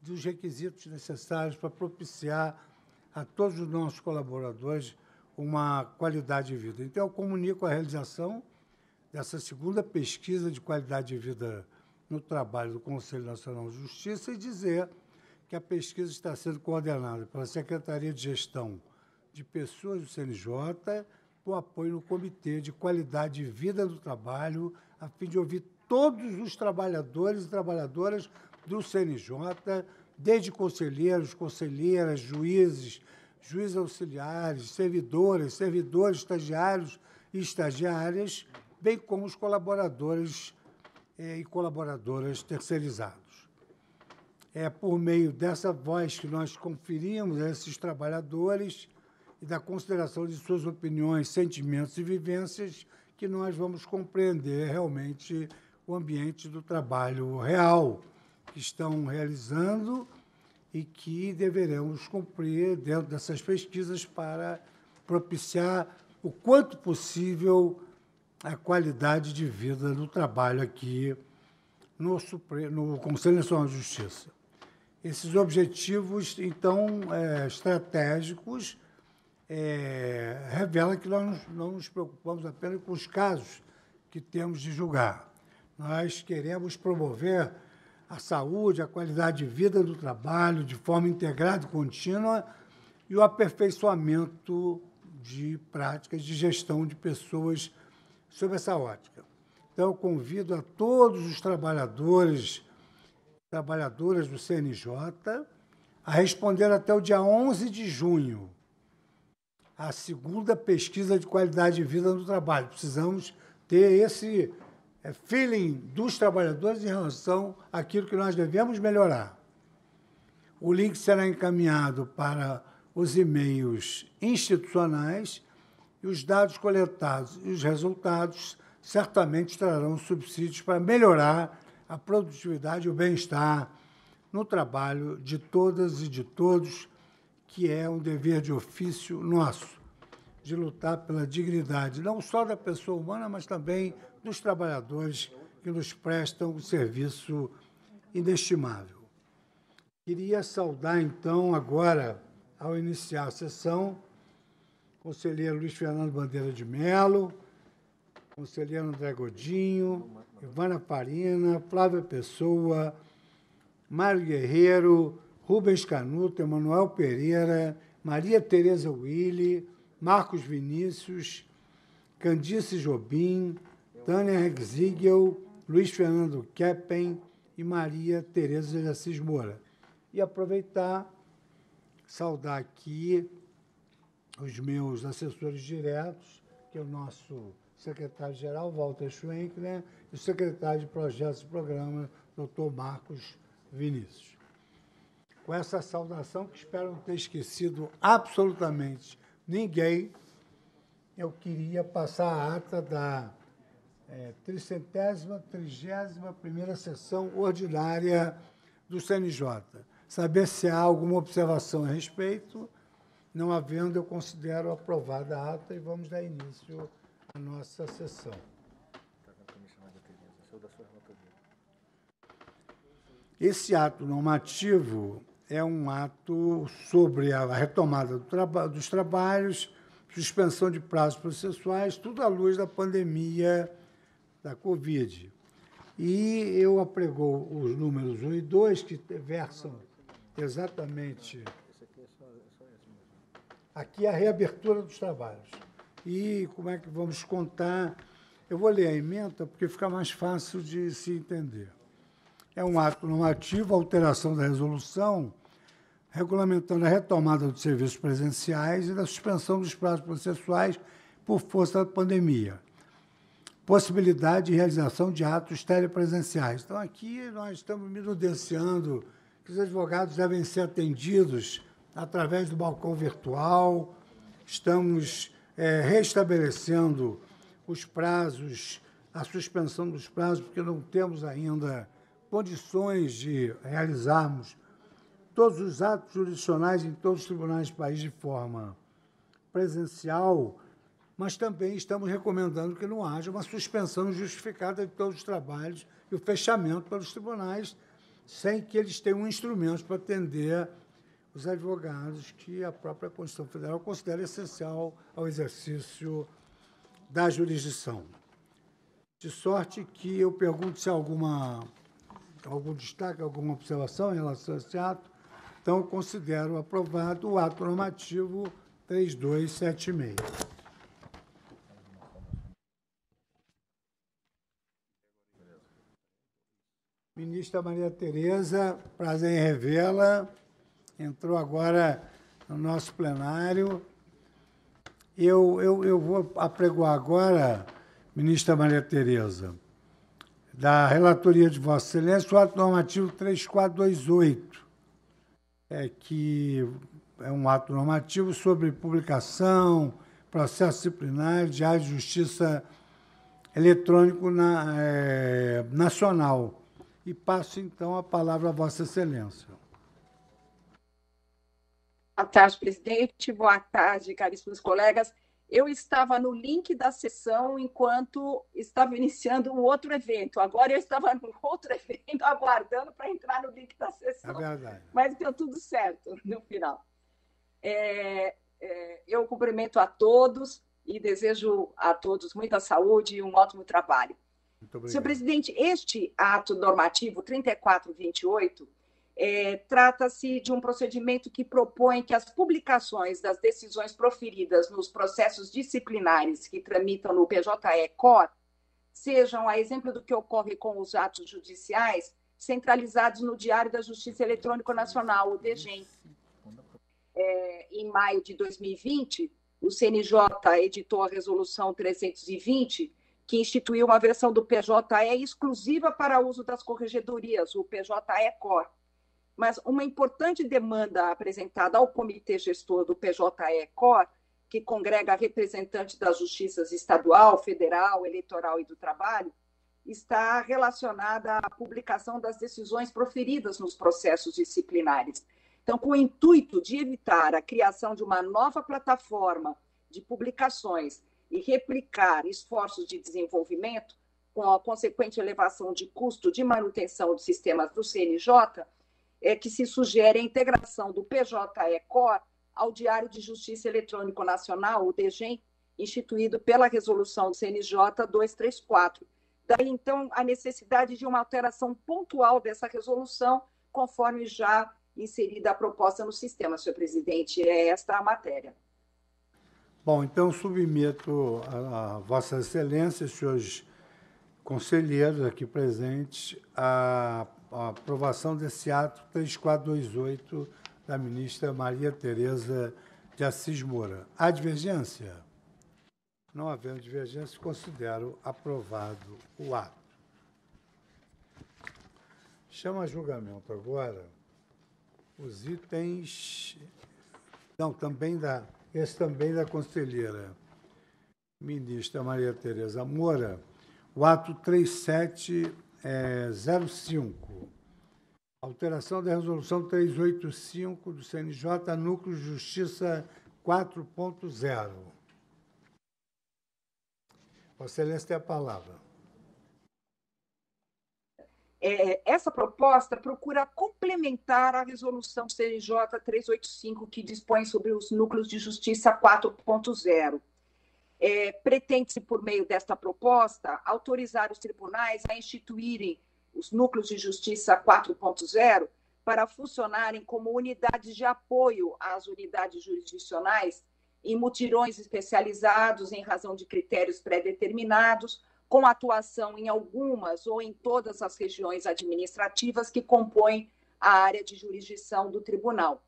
dos requisitos necessários para propiciar a todos os nossos colaboradores uma qualidade de vida. Então, eu comunico a realização dessa segunda pesquisa de qualidade de vida no trabalho do Conselho Nacional de Justiça e dizer que a pesquisa está sendo coordenada pela Secretaria de Gestão de Pessoas do CNJ, com apoio no Comitê de Qualidade de Vida do Trabalho, a fim de ouvir todos os trabalhadores e trabalhadoras do CNJ, desde conselheiros, conselheiras, juízes, juízes auxiliares, servidores, servidores, estagiários e estagiárias, bem como os colaboradores eh, e colaboradoras terceirizados. É por meio dessa voz que nós conferimos a esses trabalhadores e da consideração de suas opiniões, sentimentos e vivências que nós vamos compreender realmente o ambiente do trabalho real que estão realizando e que deveremos cumprir dentro dessas pesquisas para propiciar o quanto possível a qualidade de vida do trabalho aqui no, Supremo, no Conselho Nacional de Justiça. Esses objetivos, então, é, estratégicos, é, revelam que nós não nos preocupamos apenas com os casos que temos de julgar. Nós queremos promover a saúde, a qualidade de vida do trabalho de forma integrada e contínua e o aperfeiçoamento de práticas de gestão de pessoas sob essa ótica. Então, eu convido a todos os trabalhadores trabalhadoras do CNJ a responder até o dia 11 de junho a segunda pesquisa de qualidade de vida no trabalho. Precisamos ter esse é feeling dos trabalhadores em relação àquilo que nós devemos melhorar. O link será encaminhado para os e-mails institucionais e os dados coletados e os resultados certamente trarão subsídios para melhorar a produtividade e o bem-estar no trabalho de todas e de todos, que é um dever de ofício nosso, de lutar pela dignidade, não só da pessoa humana, mas também dos trabalhadores que nos prestam um serviço inestimável. Queria saudar, então, agora, ao iniciar a sessão, o conselheiro Luiz Fernando Bandeira de Melo, conselheiro André Godinho, Ivana Parina, Flávia Pessoa, Mário Guerreiro, Rubens Canuto, Emanuel Pereira, Maria Tereza Willi, Marcos Vinícius, Candice Jobim, Tânia Ziegel, Luiz Fernando Keppen e Maria Tereza de Assis Moura. E aproveitar, saudar aqui os meus assessores diretos, que é o nosso secretário-geral, Walter Schwenkner, e o secretário de Projetos e Programas, doutor Marcos Vinícius. Com essa saudação, que espero não ter esquecido absolutamente ninguém, eu queria passar a ata da é, tricentésima, trigésima primeira sessão ordinária do CNJ. Saber se há alguma observação a respeito. Não havendo, eu considero aprovada a ata e vamos dar início à nossa sessão. Esse ato normativo é um ato sobre a retomada do traba dos trabalhos, suspensão de prazos processuais, tudo à luz da pandemia da Covid. E eu apregou os números 1 e 2, que versam exatamente aqui a reabertura dos trabalhos. E como é que vamos contar? Eu vou ler a emenda porque fica mais fácil de se entender. É um ato normativo, alteração da resolução, regulamentando a retomada dos serviços presenciais e da suspensão dos prazos processuais por força da pandemia possibilidade de realização de atos telepresenciais. Então, aqui nós estamos minudenciando que os advogados devem ser atendidos através do balcão virtual, estamos é, restabelecendo os prazos, a suspensão dos prazos, porque não temos ainda condições de realizarmos todos os atos jurisdicionais em todos os tribunais do país de forma presencial mas também estamos recomendando que não haja uma suspensão justificada de todos os trabalhos e o fechamento pelos tribunais, sem que eles tenham instrumentos para atender os advogados que a própria Constituição Federal considera essencial ao exercício da jurisdição. De sorte que eu pergunto se há alguma, algum destaque, alguma observação em relação a esse ato. Então, considero aprovado o ato normativo 3276. Ministra Maria Tereza, prazer em revê-la. Entrou agora no nosso plenário. Eu, eu, eu vou apregoar agora, ministra Maria Tereza, da relatoria de Vossa Excelência, o ato normativo 3428, é, que é um ato normativo sobre publicação, processo disciplinar, diário de justiça eletrônico na, é, nacional. E passo, então, a palavra a Vossa Excelência. Boa tarde, presidente. Boa tarde, caríssimos colegas. Eu estava no link da sessão enquanto estava iniciando um outro evento. Agora eu estava no outro evento, aguardando para entrar no link da sessão. É verdade. Mas deu tudo certo no final. É, é, eu cumprimento a todos e desejo a todos muita saúde e um ótimo trabalho. Senhor presidente, este ato normativo 3428 é, trata-se de um procedimento que propõe que as publicações das decisões proferidas nos processos disciplinares que tramitam no PJE-COR sejam, a exemplo do que ocorre com os atos judiciais, centralizados no Diário da Justiça Eletrônico Nacional, o DGEM. É, em maio de 2020, o CNJ editou a Resolução 320, que instituiu uma versão do PJE exclusiva para uso das corregedorias, o PJE-COR. Mas uma importante demanda apresentada ao comitê gestor do PJE-COR, que congrega representantes das justiças estadual, federal, eleitoral e do trabalho, está relacionada à publicação das decisões proferidas nos processos disciplinares. Então, com o intuito de evitar a criação de uma nova plataforma de publicações e replicar esforços de desenvolvimento, com a consequente elevação de custo de manutenção dos sistemas do CNJ, é que se sugere a integração do PJE-COR ao Diário de Justiça Eletrônico Nacional, o DGEM, instituído pela resolução do CNJ 234. Daí, então, a necessidade de uma alteração pontual dessa resolução, conforme já inserida a proposta no sistema, senhor presidente. É esta a matéria. Bom, então submeto a, a Vossa Excelência, senhores conselheiros aqui presentes, a, a aprovação desse ato 3428 da ministra Maria Tereza de Assis Moura. Há divergência? Não havendo divergência, considero aprovado o ato. Chama a julgamento agora os itens. Não, também da esse também da conselheira ministra Maria Tereza Moura, o ato 3705, é, alteração da resolução 385 do CNJ, núcleo Justiça 4.0. Vossa Excelência tem a palavra é, essa proposta procura complementar a resolução CJ 385, que dispõe sobre os núcleos de justiça 4.0. É, Pretende-se, por meio desta proposta, autorizar os tribunais a instituírem os núcleos de justiça 4.0 para funcionarem como unidades de apoio às unidades jurisdicionais em mutirões especializados em razão de critérios pré-determinados com atuação em algumas ou em todas as regiões administrativas que compõem a área de jurisdição do tribunal.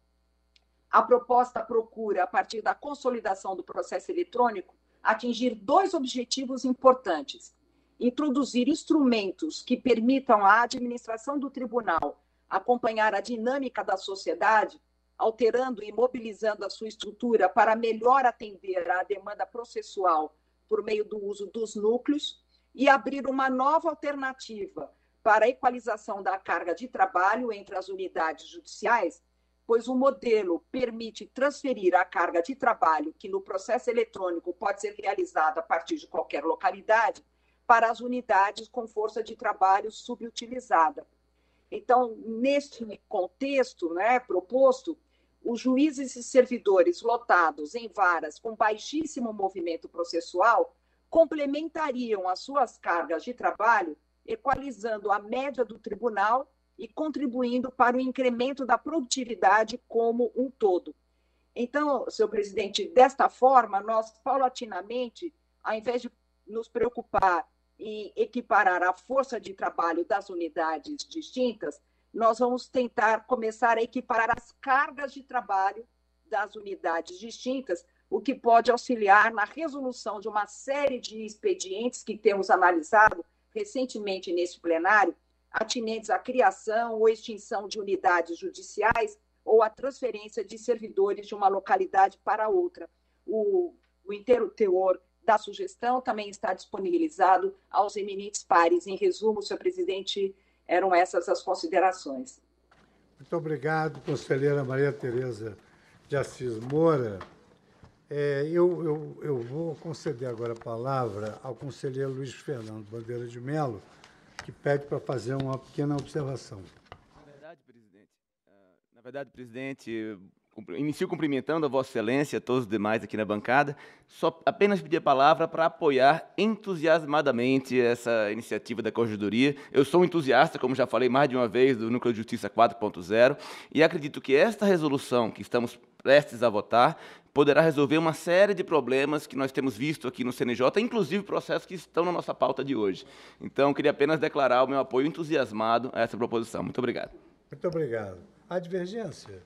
A proposta procura, a partir da consolidação do processo eletrônico, atingir dois objetivos importantes: introduzir instrumentos que permitam à administração do tribunal acompanhar a dinâmica da sociedade, alterando e mobilizando a sua estrutura para melhor atender à demanda processual por meio do uso dos núcleos e abrir uma nova alternativa para a equalização da carga de trabalho entre as unidades judiciais, pois o modelo permite transferir a carga de trabalho, que no processo eletrônico pode ser realizada a partir de qualquer localidade, para as unidades com força de trabalho subutilizada. Então, neste contexto né, proposto, os juízes e servidores lotados em varas com baixíssimo movimento processual complementariam as suas cargas de trabalho, equalizando a média do tribunal e contribuindo para o incremento da produtividade como um todo. Então, senhor presidente, desta forma, nós paulatinamente, ao invés de nos preocupar em equiparar a força de trabalho das unidades distintas, nós vamos tentar começar a equiparar as cargas de trabalho das unidades distintas, o que pode auxiliar na resolução de uma série de expedientes que temos analisado recentemente nesse plenário, atinentes à criação ou extinção de unidades judiciais ou à transferência de servidores de uma localidade para outra. O, o inteiro teor da sugestão também está disponibilizado aos eminentes pares. Em resumo, senhor presidente, eram essas as considerações. Muito obrigado, conselheira Maria Tereza de Assis Moura. É, eu, eu, eu vou conceder agora a palavra ao conselheiro Luiz Fernando Bandeira de Melo, que pede para fazer uma pequena observação. Na verdade, presidente, ah, na verdade, presidente, inicio cumprimentando a Vossa Excelência, todos os demais aqui na bancada. Só apenas pedir a palavra para apoiar entusiasmadamente essa iniciativa da Corregedoria. Eu sou um entusiasta, como já falei mais de uma vez, do Núcleo de Justiça 4.0 e acredito que esta resolução que estamos prestes a votar poderá resolver uma série de problemas que nós temos visto aqui no CNJ, inclusive processos que estão na nossa pauta de hoje. Então, queria apenas declarar o meu apoio entusiasmado a essa proposição. Muito obrigado. Muito obrigado. A divergência?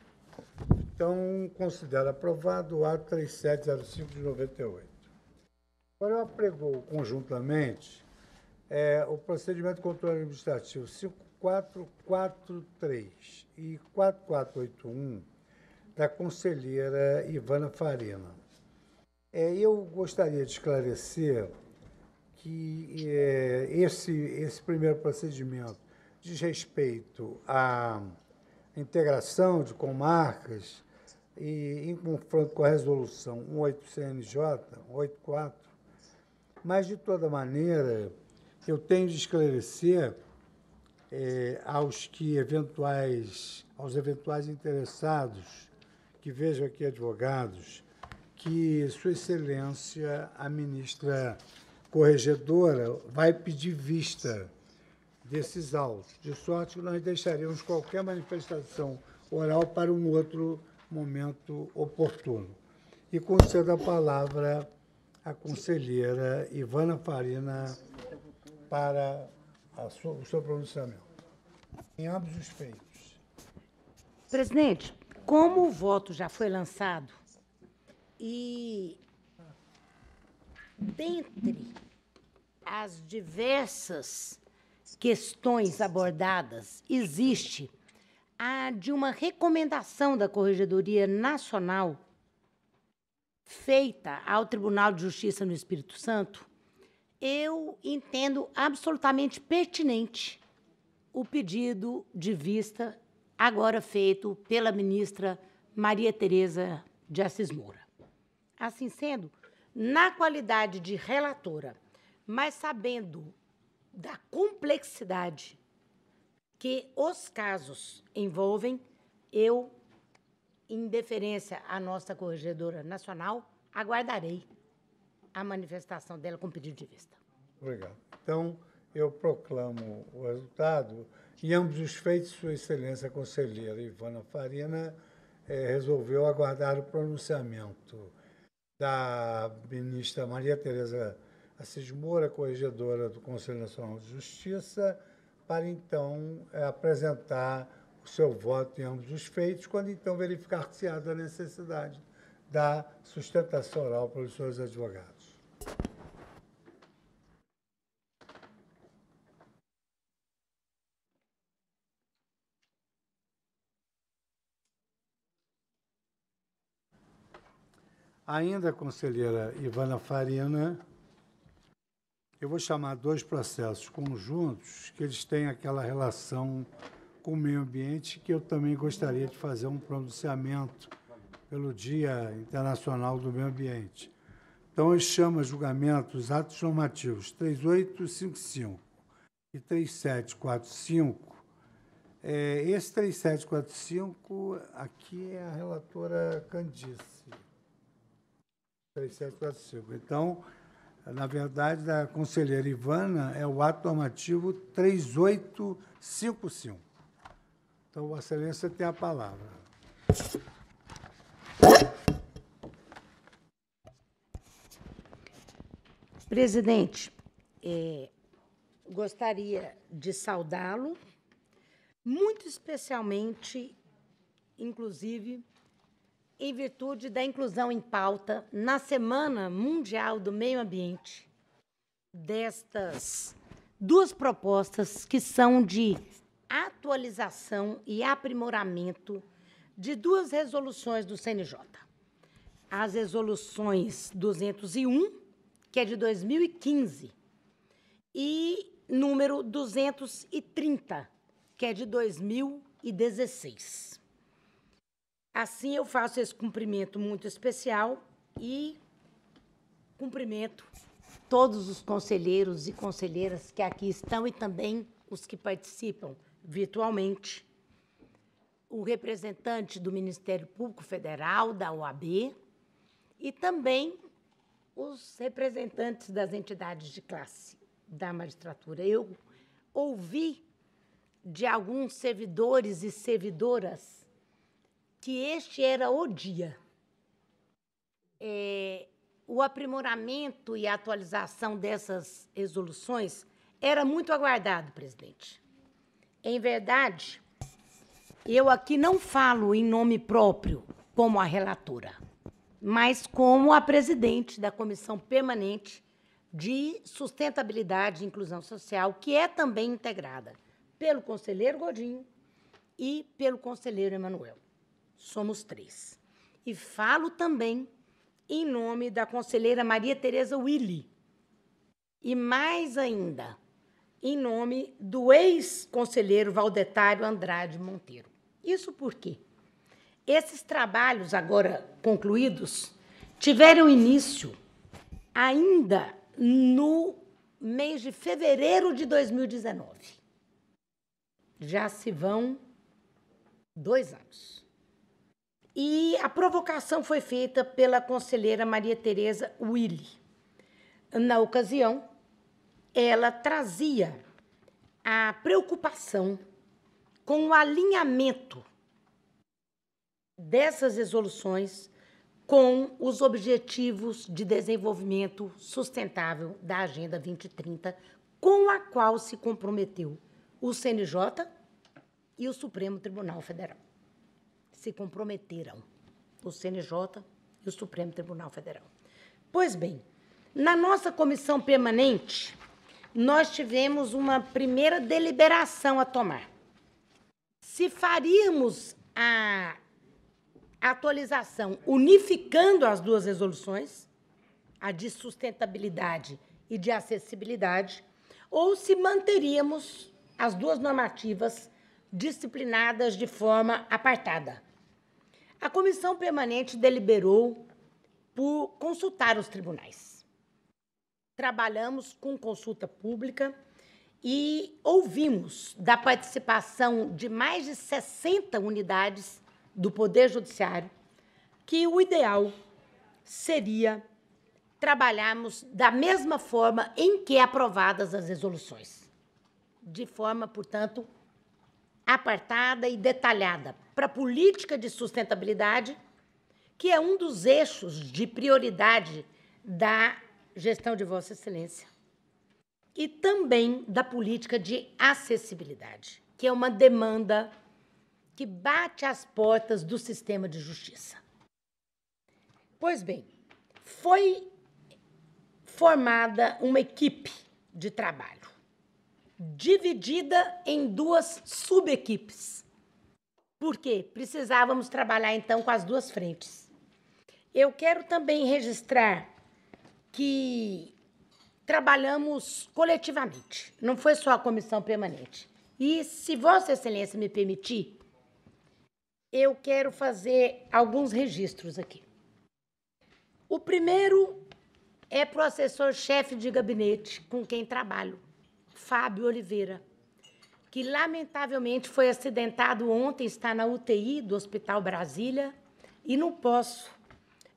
Então, considero aprovado o ato 3705 de 98. Agora, eu apregou conjuntamente é, o procedimento de controle administrativo 5443 e 4481 da conselheira Ivana Farina. É, eu gostaria de esclarecer que é, esse, esse primeiro procedimento diz respeito à integração de comarcas e em confronto com a resolução 18 CNJ 84, mas de toda maneira eu tenho de esclarecer é, aos que eventuais aos eventuais interessados que vejam aqui advogados que Sua Excelência a ministra corregedora vai pedir vista desses autos, de sorte que nós deixaríamos qualquer manifestação oral para um outro momento oportuno. E concedo a palavra à conselheira Ivana Farina para sua, o seu pronunciamento. Em ambos os feitos. Presidente, como o voto já foi lançado e dentre as diversas questões abordadas, existe a de uma recomendação da Corregedoria Nacional feita ao Tribunal de Justiça no Espírito Santo, eu entendo absolutamente pertinente o pedido de vista agora feito pela ministra Maria Tereza de Assis Moura. Assim sendo, na qualidade de relatora, mas sabendo da complexidade que os casos envolvem eu, em deferência à nossa corregedora nacional, aguardarei a manifestação dela com pedido de vista. Obrigado. Então, eu proclamo o resultado. Em ambos os feitos, Sua Excelência a Conselheira Ivana Farina eh, resolveu aguardar o pronunciamento da ministra Maria Tereza Assis Moura, corregedora do Conselho Nacional de Justiça, para então eh, apresentar o seu voto em ambos os feitos, quando então verificar-se a necessidade da sustentação oral pelos seus advogados. Ainda a conselheira Ivana Farina eu vou chamar dois processos conjuntos que eles têm aquela relação com o meio ambiente que eu também gostaria de fazer um pronunciamento pelo Dia Internacional do Meio Ambiente. Então, eu chamo a julgamento os atos normativos 3855 e 3745. É, esse 3745 aqui é a relatora Candice. 3745. Então, na verdade, da conselheira Ivana, é o ato normativo 3855. Então, Vossa Excelência tem a palavra. Presidente, é, gostaria de saudá-lo, muito especialmente, inclusive, em virtude da inclusão em pauta na Semana Mundial do Meio Ambiente destas duas propostas que são de atualização e aprimoramento de duas resoluções do CNJ. As resoluções 201, que é de 2015, e número 230, que é de 2016. Assim, eu faço esse cumprimento muito especial e cumprimento todos os conselheiros e conselheiras que aqui estão e também os que participam virtualmente, o representante do Ministério Público Federal, da OAB, e também os representantes das entidades de classe da magistratura. Eu ouvi de alguns servidores e servidoras que este era o dia. É, o aprimoramento e a atualização dessas resoluções era muito aguardado, presidente. Em verdade, eu aqui não falo em nome próprio como a relatora, mas como a presidente da Comissão Permanente de Sustentabilidade e Inclusão Social, que é também integrada pelo conselheiro Godinho e pelo conselheiro Emanuel somos três. E falo também em nome da conselheira Maria Tereza Willy E mais ainda, em nome do ex-conselheiro Valdetário Andrade Monteiro. Isso porque Esses trabalhos agora concluídos tiveram início ainda no mês de fevereiro de 2019. Já se vão dois anos. E a provocação foi feita pela conselheira Maria Tereza Willy. Na ocasião, ela trazia a preocupação com o alinhamento dessas resoluções com os objetivos de desenvolvimento sustentável da Agenda 2030, com a qual se comprometeu o CNJ e o Supremo Tribunal Federal se comprometeram o CNJ e o Supremo Tribunal Federal. Pois bem, na nossa comissão permanente, nós tivemos uma primeira deliberação a tomar. Se faríamos a atualização unificando as duas resoluções, a de sustentabilidade e de acessibilidade, ou se manteríamos as duas normativas disciplinadas de forma apartada. A comissão permanente deliberou por consultar os tribunais. Trabalhamos com consulta pública e ouvimos da participação de mais de 60 unidades do Poder Judiciário que o ideal seria trabalharmos da mesma forma em que é aprovadas as resoluções, de forma, portanto, apartada e detalhada para a política de sustentabilidade, que é um dos eixos de prioridade da gestão de Vossa Excelência, e também da política de acessibilidade, que é uma demanda que bate às portas do sistema de justiça. Pois bem, foi formada uma equipe de trabalho dividida em duas subequipes. Por quê? Precisávamos trabalhar então com as duas frentes. Eu quero também registrar que trabalhamos coletivamente, não foi só a comissão permanente. E se Vossa Excelência me permitir, eu quero fazer alguns registros aqui. O primeiro é para o assessor-chefe de gabinete com quem trabalho. Fábio Oliveira, que lamentavelmente foi acidentado ontem, está na UTI do Hospital Brasília, e não posso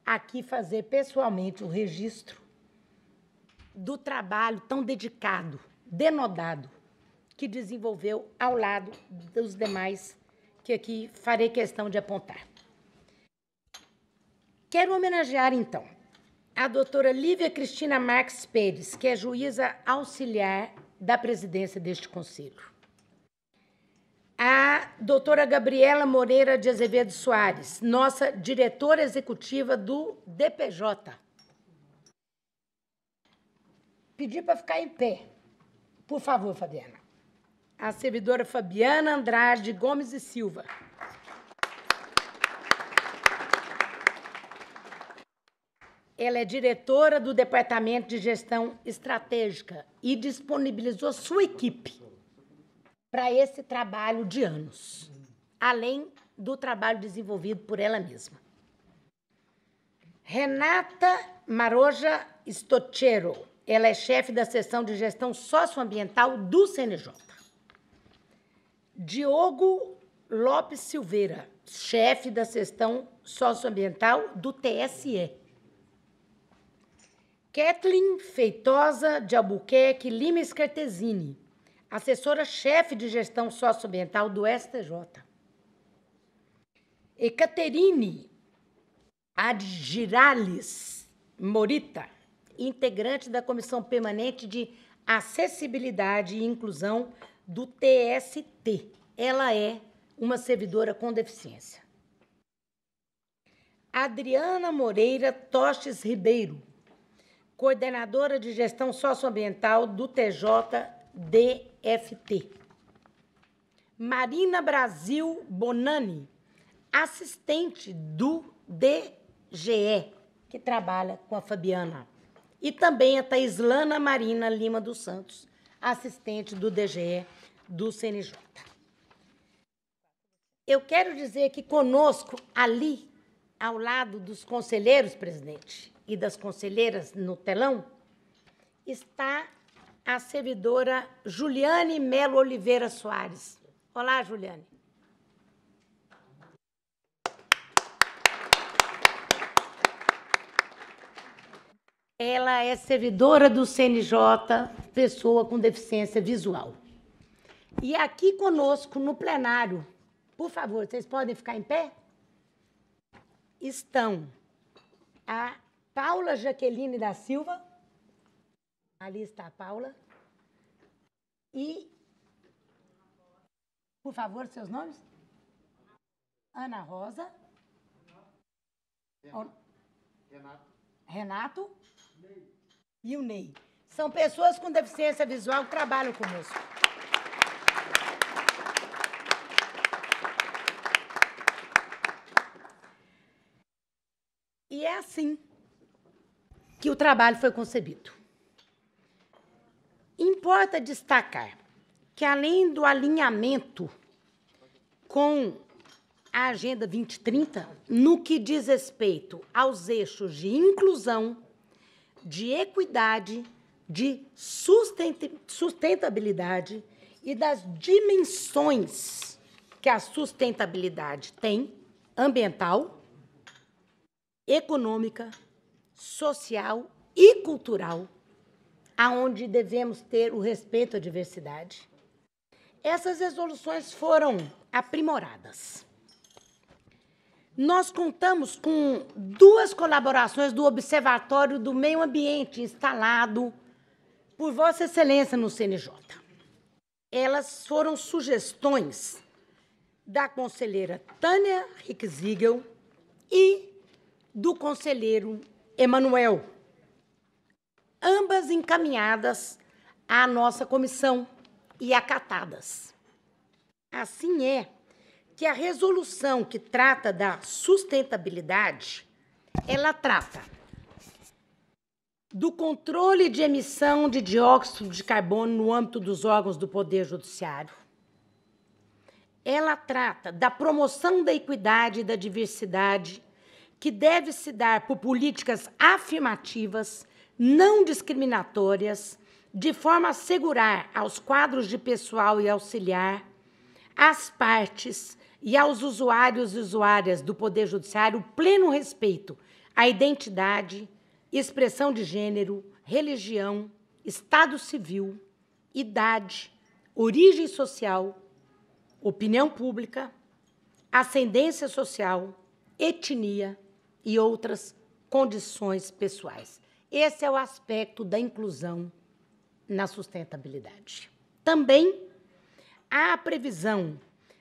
aqui fazer pessoalmente o registro do trabalho tão dedicado, denodado, que desenvolveu ao lado dos demais, que aqui farei questão de apontar. Quero homenagear, então, a doutora Lívia Cristina Marques Pérez, que é juíza auxiliar da presidência deste Conselho. A doutora Gabriela Moreira de Azevedo Soares, nossa diretora executiva do DPJ. Pedi para ficar em pé. Por favor, Fabiana. A servidora Fabiana Andrade Gomes e Silva. Ela é diretora do Departamento de Gestão Estratégica e disponibilizou sua equipe para esse trabalho de anos, além do trabalho desenvolvido por ela mesma. Renata Maroja Stochero, ela é chefe da seção de gestão socioambiental do CNJ. Diogo Lopes Silveira, chefe da seção socioambiental do TSE. Kathleen Feitosa de Albuquerque Limes Cartesini, assessora-chefe de gestão socioambiental do STJ. Ecaterine Adgirales Morita, integrante da Comissão Permanente de Acessibilidade e Inclusão do TST. Ela é uma servidora com deficiência. Adriana Moreira Toches Ribeiro, coordenadora de gestão socioambiental do TJDFT. Marina Brasil Bonani, assistente do DGE, que trabalha com a Fabiana. E também a Taislana Marina Lima dos Santos, assistente do DGE do CNJ. Eu quero dizer que conosco, ali, ao lado dos conselheiros, presidente, e das conselheiras no telão, está a servidora Juliane Melo Oliveira Soares. Olá, Juliane. Ela é servidora do CNJ, pessoa com deficiência visual. E aqui conosco no plenário, por favor, vocês podem ficar em pé? Estão a Paula Jaqueline da Silva. Ali está a Paula. E, por favor, seus nomes? Ana Rosa. Renato. Renato. Renato. Ney. E o Ney. São pessoas com deficiência visual que trabalham conosco. E é assim que o trabalho foi concebido. Importa destacar que, além do alinhamento com a Agenda 2030, no que diz respeito aos eixos de inclusão, de equidade, de sustentabilidade e das dimensões que a sustentabilidade tem ambiental, econômica, social e cultural, aonde devemos ter o respeito à diversidade. Essas resoluções foram aprimoradas. Nós contamos com duas colaborações do Observatório do Meio Ambiente instalado por Vossa Excelência no CNJ. Elas foram sugestões da conselheira Tânia Rickzigel e do conselheiro Emanuel, ambas encaminhadas à nossa comissão e acatadas. Assim é que a resolução que trata da sustentabilidade, ela trata do controle de emissão de dióxido de carbono no âmbito dos órgãos do Poder Judiciário. Ela trata da promoção da equidade e da diversidade que deve se dar por políticas afirmativas, não discriminatórias, de forma a assegurar aos quadros de pessoal e auxiliar, às partes e aos usuários e usuárias do Poder Judiciário pleno respeito à identidade, expressão de gênero, religião, estado civil, idade, origem social, opinião pública, ascendência social, etnia, e outras condições pessoais. Esse é o aspecto da inclusão na sustentabilidade. Também há a previsão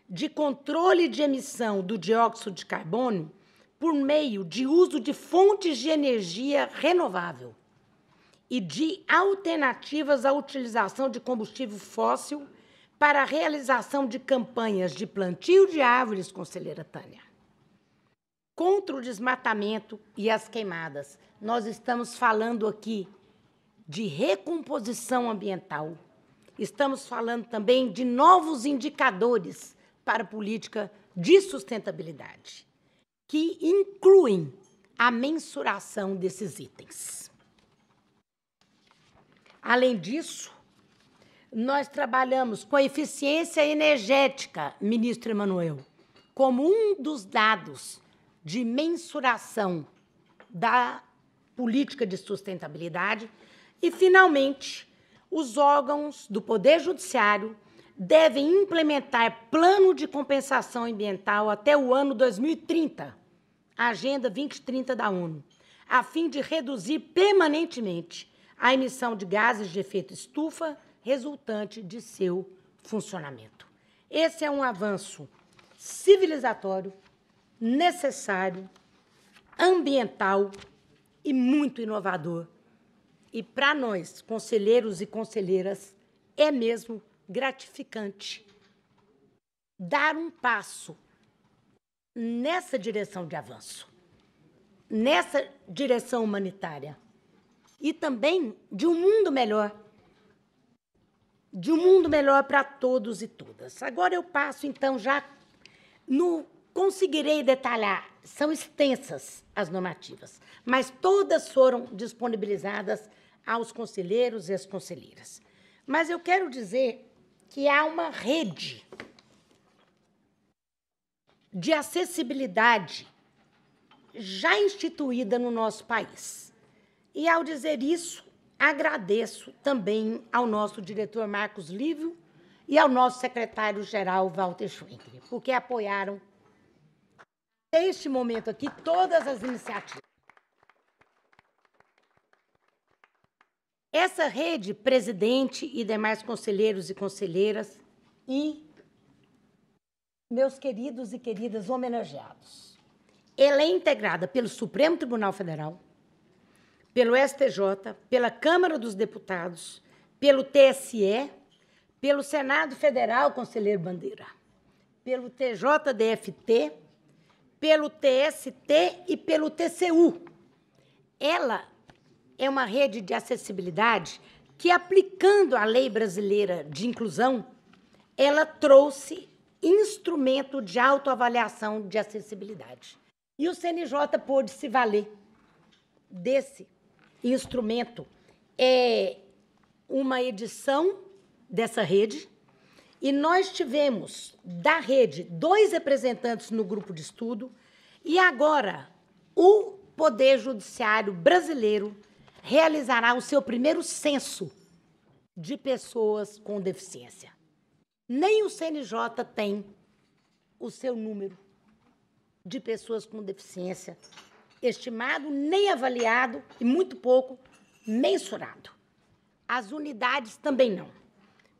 de controle de emissão do dióxido de carbono por meio de uso de fontes de energia renovável e de alternativas à utilização de combustível fóssil para a realização de campanhas de plantio de árvores, conselheira Tânia, contra o desmatamento e as queimadas. Nós estamos falando aqui de recomposição ambiental. Estamos falando também de novos indicadores para política de sustentabilidade, que incluem a mensuração desses itens. Além disso, nós trabalhamos com a eficiência energética, ministro Emanuel, como um dos dados de mensuração da política de sustentabilidade e, finalmente, os órgãos do Poder Judiciário devem implementar plano de compensação ambiental até o ano 2030, Agenda 2030 da ONU, a fim de reduzir permanentemente a emissão de gases de efeito estufa resultante de seu funcionamento. Esse é um avanço civilizatório necessário, ambiental e muito inovador. E para nós, conselheiros e conselheiras, é mesmo gratificante dar um passo nessa direção de avanço, nessa direção humanitária e também de um mundo melhor. De um mundo melhor para todos e todas. Agora eu passo, então, já no conseguirei detalhar, são extensas as normativas, mas todas foram disponibilizadas aos conselheiros e às conselheiras. Mas eu quero dizer que há uma rede de acessibilidade já instituída no nosso país. E, ao dizer isso, agradeço também ao nosso diretor Marcos Lívio e ao nosso secretário-geral Walter Schwenkler, porque apoiaram neste momento aqui, todas as iniciativas. Essa rede, presidente e demais conselheiros e conselheiras, e meus queridos e queridas homenageados, ela é integrada pelo Supremo Tribunal Federal, pelo STJ, pela Câmara dos Deputados, pelo TSE, pelo Senado Federal, conselheiro Bandeira, pelo TJDFT, pelo TST e pelo TCU. Ela é uma rede de acessibilidade que, aplicando a lei brasileira de inclusão, ela trouxe instrumento de autoavaliação de acessibilidade. E o CNJ pôde se valer desse instrumento. É uma edição dessa rede, e nós tivemos da rede dois representantes no grupo de estudo e agora o Poder Judiciário brasileiro realizará o seu primeiro censo de pessoas com deficiência. Nem o CNJ tem o seu número de pessoas com deficiência estimado, nem avaliado e muito pouco mensurado. As unidades também não.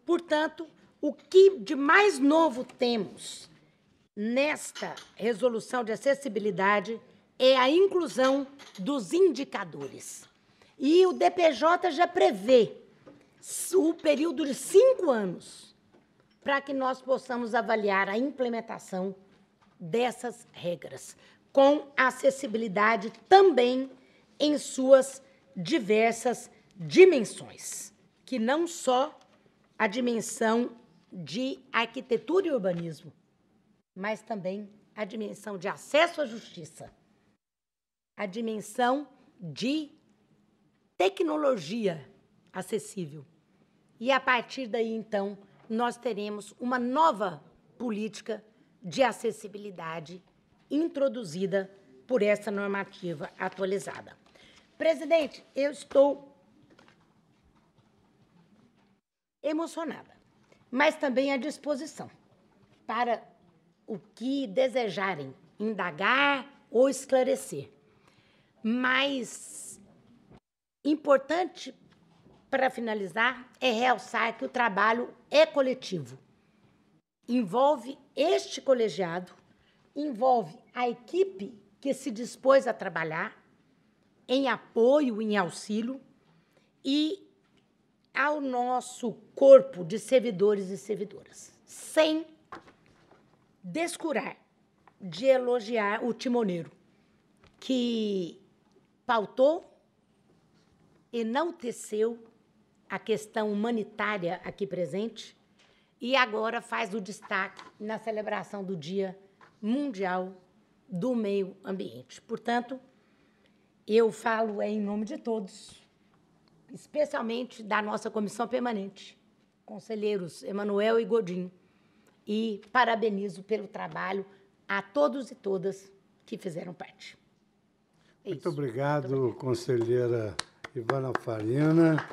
Portanto, o que de mais novo temos nesta resolução de acessibilidade é a inclusão dos indicadores. E o DPJ já prevê o período de cinco anos para que nós possamos avaliar a implementação dessas regras, com acessibilidade também em suas diversas dimensões, que não só a dimensão de arquitetura e urbanismo, mas também a dimensão de acesso à justiça, a dimensão de tecnologia acessível. E a partir daí, então, nós teremos uma nova política de acessibilidade introduzida por essa normativa atualizada. Presidente, eu estou emocionada mas também à disposição para o que desejarem indagar ou esclarecer. Mas importante para finalizar é realçar que o trabalho é coletivo. Envolve este colegiado, envolve a equipe que se dispôs a trabalhar em apoio, em auxílio e ao nosso corpo de servidores e servidoras, sem descurar de elogiar o timoneiro, que pautou, enalteceu a questão humanitária aqui presente e agora faz o destaque na celebração do Dia Mundial do Meio Ambiente. Portanto, eu falo em nome de todos especialmente da nossa comissão permanente, conselheiros Emanuel e Godinho. E parabenizo pelo trabalho a todos e todas que fizeram parte. É Muito, obrigado, Muito obrigado, conselheira Ivana Farina.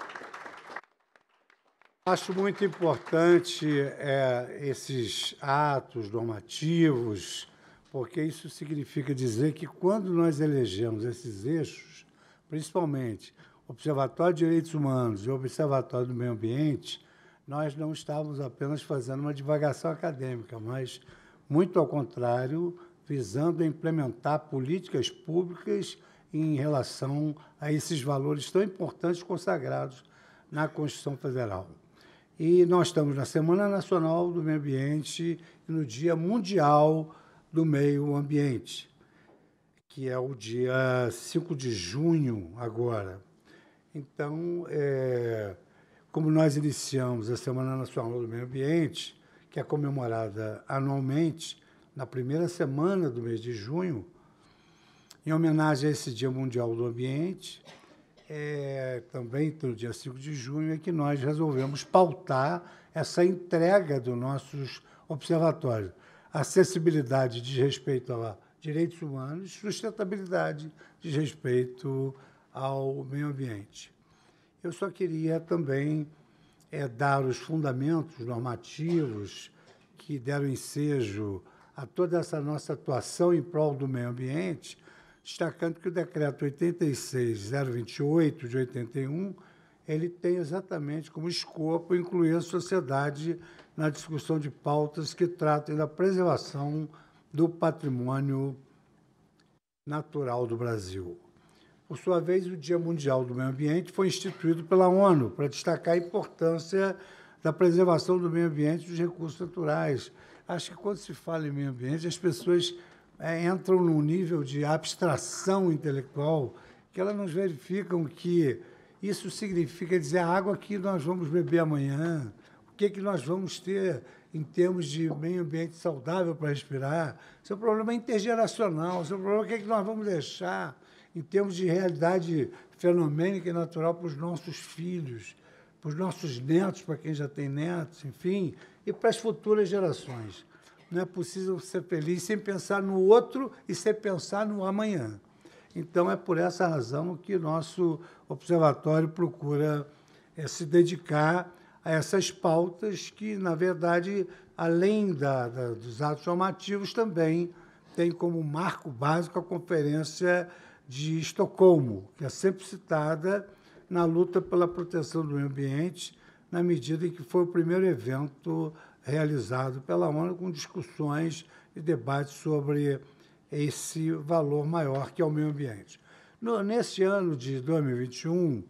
Acho muito importante é, esses atos normativos, porque isso significa dizer que quando nós elegemos esses eixos, principalmente Observatório de Direitos Humanos e Observatório do Meio Ambiente, nós não estávamos apenas fazendo uma divagação acadêmica, mas, muito ao contrário, visando implementar políticas públicas em relação a esses valores tão importantes consagrados na Constituição Federal. E nós estamos na Semana Nacional do Meio Ambiente e no Dia Mundial do Meio Ambiente, que é o dia 5 de junho agora. Então, é, como nós iniciamos a Semana Nacional do Meio Ambiente, que é comemorada anualmente na primeira semana do mês de junho, em homenagem a esse Dia Mundial do Ambiente, é, também no dia 5 de junho, é que nós resolvemos pautar essa entrega dos nossos observatórios. Acessibilidade de respeito a direitos humanos, sustentabilidade de respeito ao meio ambiente. Eu só queria também é, dar os fundamentos normativos que deram ensejo a toda essa nossa atuação em prol do meio ambiente, destacando que o decreto 86028 de 81 ele tem exatamente como escopo incluir a sociedade na discussão de pautas que tratem da preservação do patrimônio natural do Brasil. Por sua vez, o Dia Mundial do Meio Ambiente foi instituído pela ONU para destacar a importância da preservação do meio ambiente e dos recursos naturais. Acho que quando se fala em meio ambiente, as pessoas é, entram num nível de abstração intelectual que elas não verificam que isso significa dizer a água que nós vamos beber amanhã, o que, é que nós vamos ter em termos de meio ambiente saudável para respirar. Seu problema é intergeracional, seu problema é o que, é que nós vamos deixar em termos de realidade fenomênica e natural para os nossos filhos, para os nossos netos, para quem já tem netos, enfim, e para as futuras gerações. Não é possível ser feliz sem pensar no outro e sem pensar no amanhã. Então, é por essa razão que nosso observatório procura é, se dedicar a essas pautas que, na verdade, além da, da, dos atos formativos, também tem como marco básico a Conferência de Estocolmo, que é sempre citada na luta pela proteção do meio ambiente, na medida em que foi o primeiro evento realizado pela ONU com discussões e debates sobre esse valor maior que é o meio ambiente. No, nesse ano de 2021,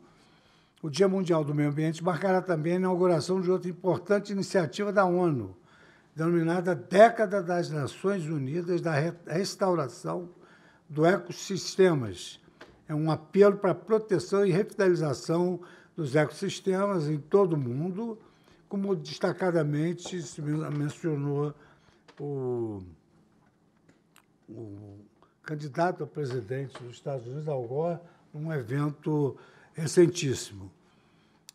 o Dia Mundial do Meio Ambiente marcará também a inauguração de outra importante iniciativa da ONU, denominada Década das Nações Unidas da Restauração do ecossistemas. É um apelo para a proteção e revitalização dos ecossistemas em todo o mundo, como destacadamente se mencionou o, o candidato a presidente dos Estados Unidos, Al Gore, num evento recentíssimo.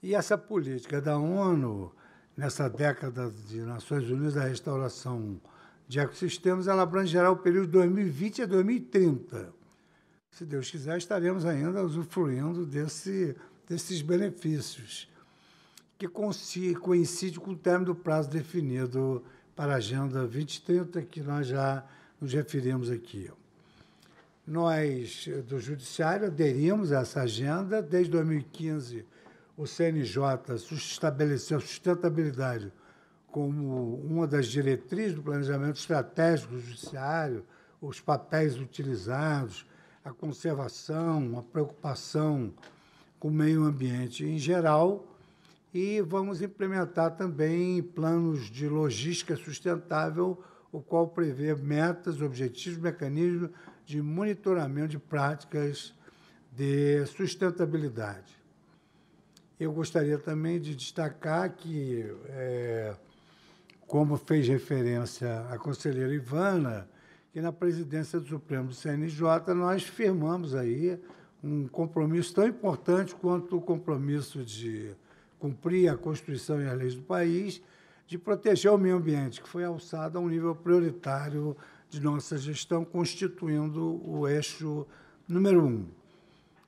E essa política da ONU, nessa década de Nações Unidas, da restauração de ecossistemas, ela abrangerá o período 2020 a 2030. Se Deus quiser, estaremos ainda usufruindo desse, desses benefícios, que coincide com o término do prazo definido para a Agenda 2030, que nós já nos referimos aqui. Nós, do Judiciário, aderimos a essa agenda. Desde 2015, o CNJ estabeleceu a sustentabilidade como uma das diretrizes do planejamento estratégico judiciário, os papéis utilizados, a conservação, a preocupação com o meio ambiente em geral, e vamos implementar também planos de logística sustentável, o qual prevê metas, objetivos, mecanismos de monitoramento de práticas de sustentabilidade. Eu gostaria também de destacar que é, como fez referência a conselheira Ivana, que na presidência do Supremo do CNJ nós firmamos aí um compromisso tão importante quanto o compromisso de cumprir a Constituição e as leis do país, de proteger o meio ambiente, que foi alçado a um nível prioritário de nossa gestão, constituindo o eixo número um,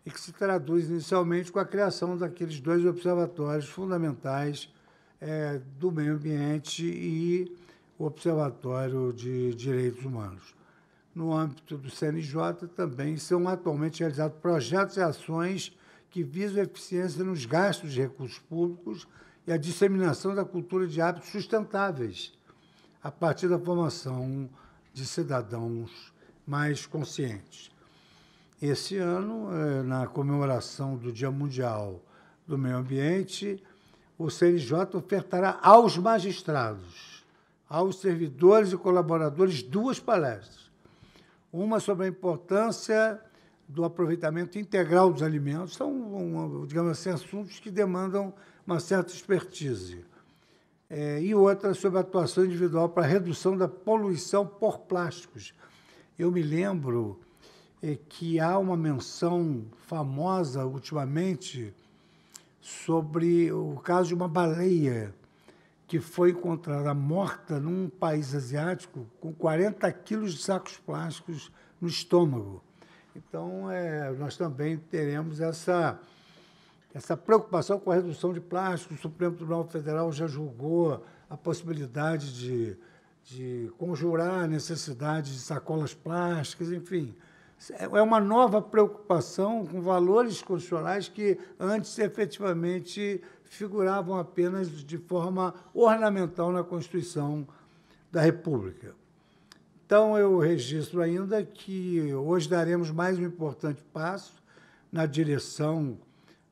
e que se traduz inicialmente com a criação daqueles dois observatórios fundamentais é, do Meio Ambiente e o Observatório de Direitos Humanos. No âmbito do CNJ, também são atualmente realizados projetos e ações que visam eficiência nos gastos de recursos públicos e a disseminação da cultura de hábitos sustentáveis, a partir da formação de cidadãos mais conscientes. Esse ano, é, na comemoração do Dia Mundial do Meio Ambiente, o CNJ ofertará aos magistrados, aos servidores e colaboradores, duas palestras. Uma sobre a importância do aproveitamento integral dos alimentos, são, digamos assim, assuntos que demandam uma certa expertise. É, e outra sobre a atuação individual para a redução da poluição por plásticos. Eu me lembro é, que há uma menção famosa ultimamente sobre o caso de uma baleia que foi encontrada morta num país asiático com 40 quilos de sacos plásticos no estômago. Então, é, nós também teremos essa, essa preocupação com a redução de plástico. O Supremo Tribunal Federal já julgou a possibilidade de, de conjurar a necessidade de sacolas plásticas, enfim é uma nova preocupação com valores constitucionais que antes efetivamente figuravam apenas de forma ornamental na Constituição da República. Então, eu registro ainda que hoje daremos mais um importante passo na direção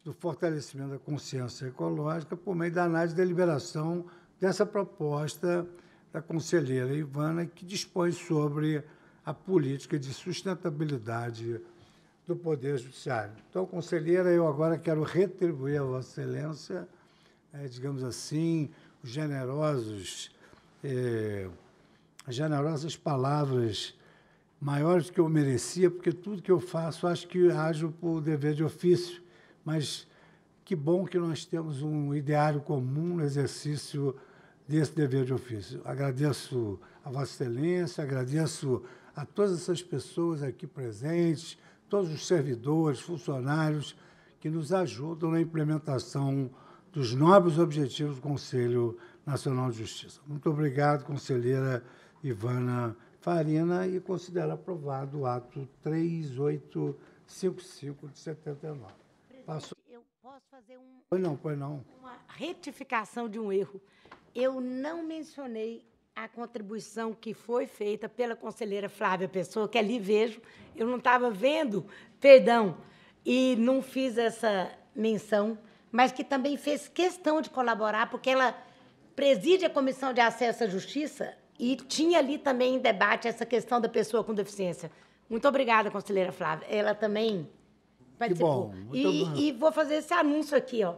do fortalecimento da consciência ecológica por meio da análise e deliberação dessa proposta da conselheira Ivana, que dispõe sobre a política de sustentabilidade do Poder Judiciário. Então, conselheira, eu agora quero retribuir a Vossa Excelência, é, digamos assim, generosos, é, generosas palavras maiores do que eu merecia, porque tudo que eu faço acho que ajo por dever de ofício. Mas que bom que nós temos um ideário comum no exercício desse dever de ofício. Agradeço a Vossa Excelência, agradeço a todas essas pessoas aqui presentes, todos os servidores, funcionários que nos ajudam na implementação dos nobres objetivos do Conselho Nacional de Justiça. Muito obrigado, conselheira Ivana Farina, e considero aprovado o ato 3855 de 79. Eu posso fazer um... Pois não, pois não. uma retificação de um erro. Eu não mencionei a contribuição que foi feita pela conselheira Flávia Pessoa, que ali vejo, eu não estava vendo, perdão, e não fiz essa menção, mas que também fez questão de colaborar, porque ela preside a Comissão de Acesso à Justiça e tinha ali também em debate essa questão da pessoa com deficiência. Muito obrigada, conselheira Flávia. Ela também participou. Que bom, e, bom. e vou fazer esse anúncio aqui, ó.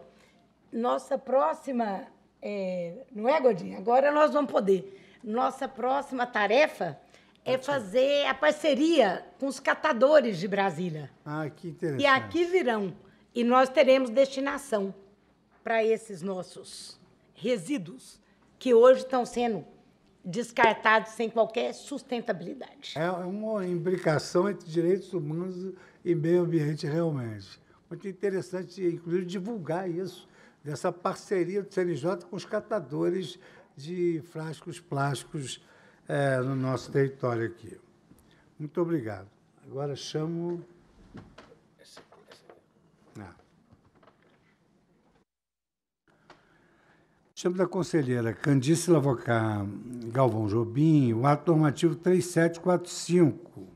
Nossa próxima. É, não é, Godinho? Agora nós vamos poder. Nossa próxima tarefa é fazer a parceria com os catadores de Brasília. Ah, que interessante. E aqui virão. E nós teremos destinação para esses nossos resíduos que hoje estão sendo descartados sem qualquer sustentabilidade. É, é uma implicação entre direitos humanos e meio ambiente, realmente. Muito interessante, inclusive, divulgar isso, dessa parceria do CNJ com os catadores de frascos plásticos é, no nosso território aqui. Muito obrigado. Agora chamo. Ah. Chamo da conselheira Candice Lavocá Galvão Jobim, o ato normativo 3745.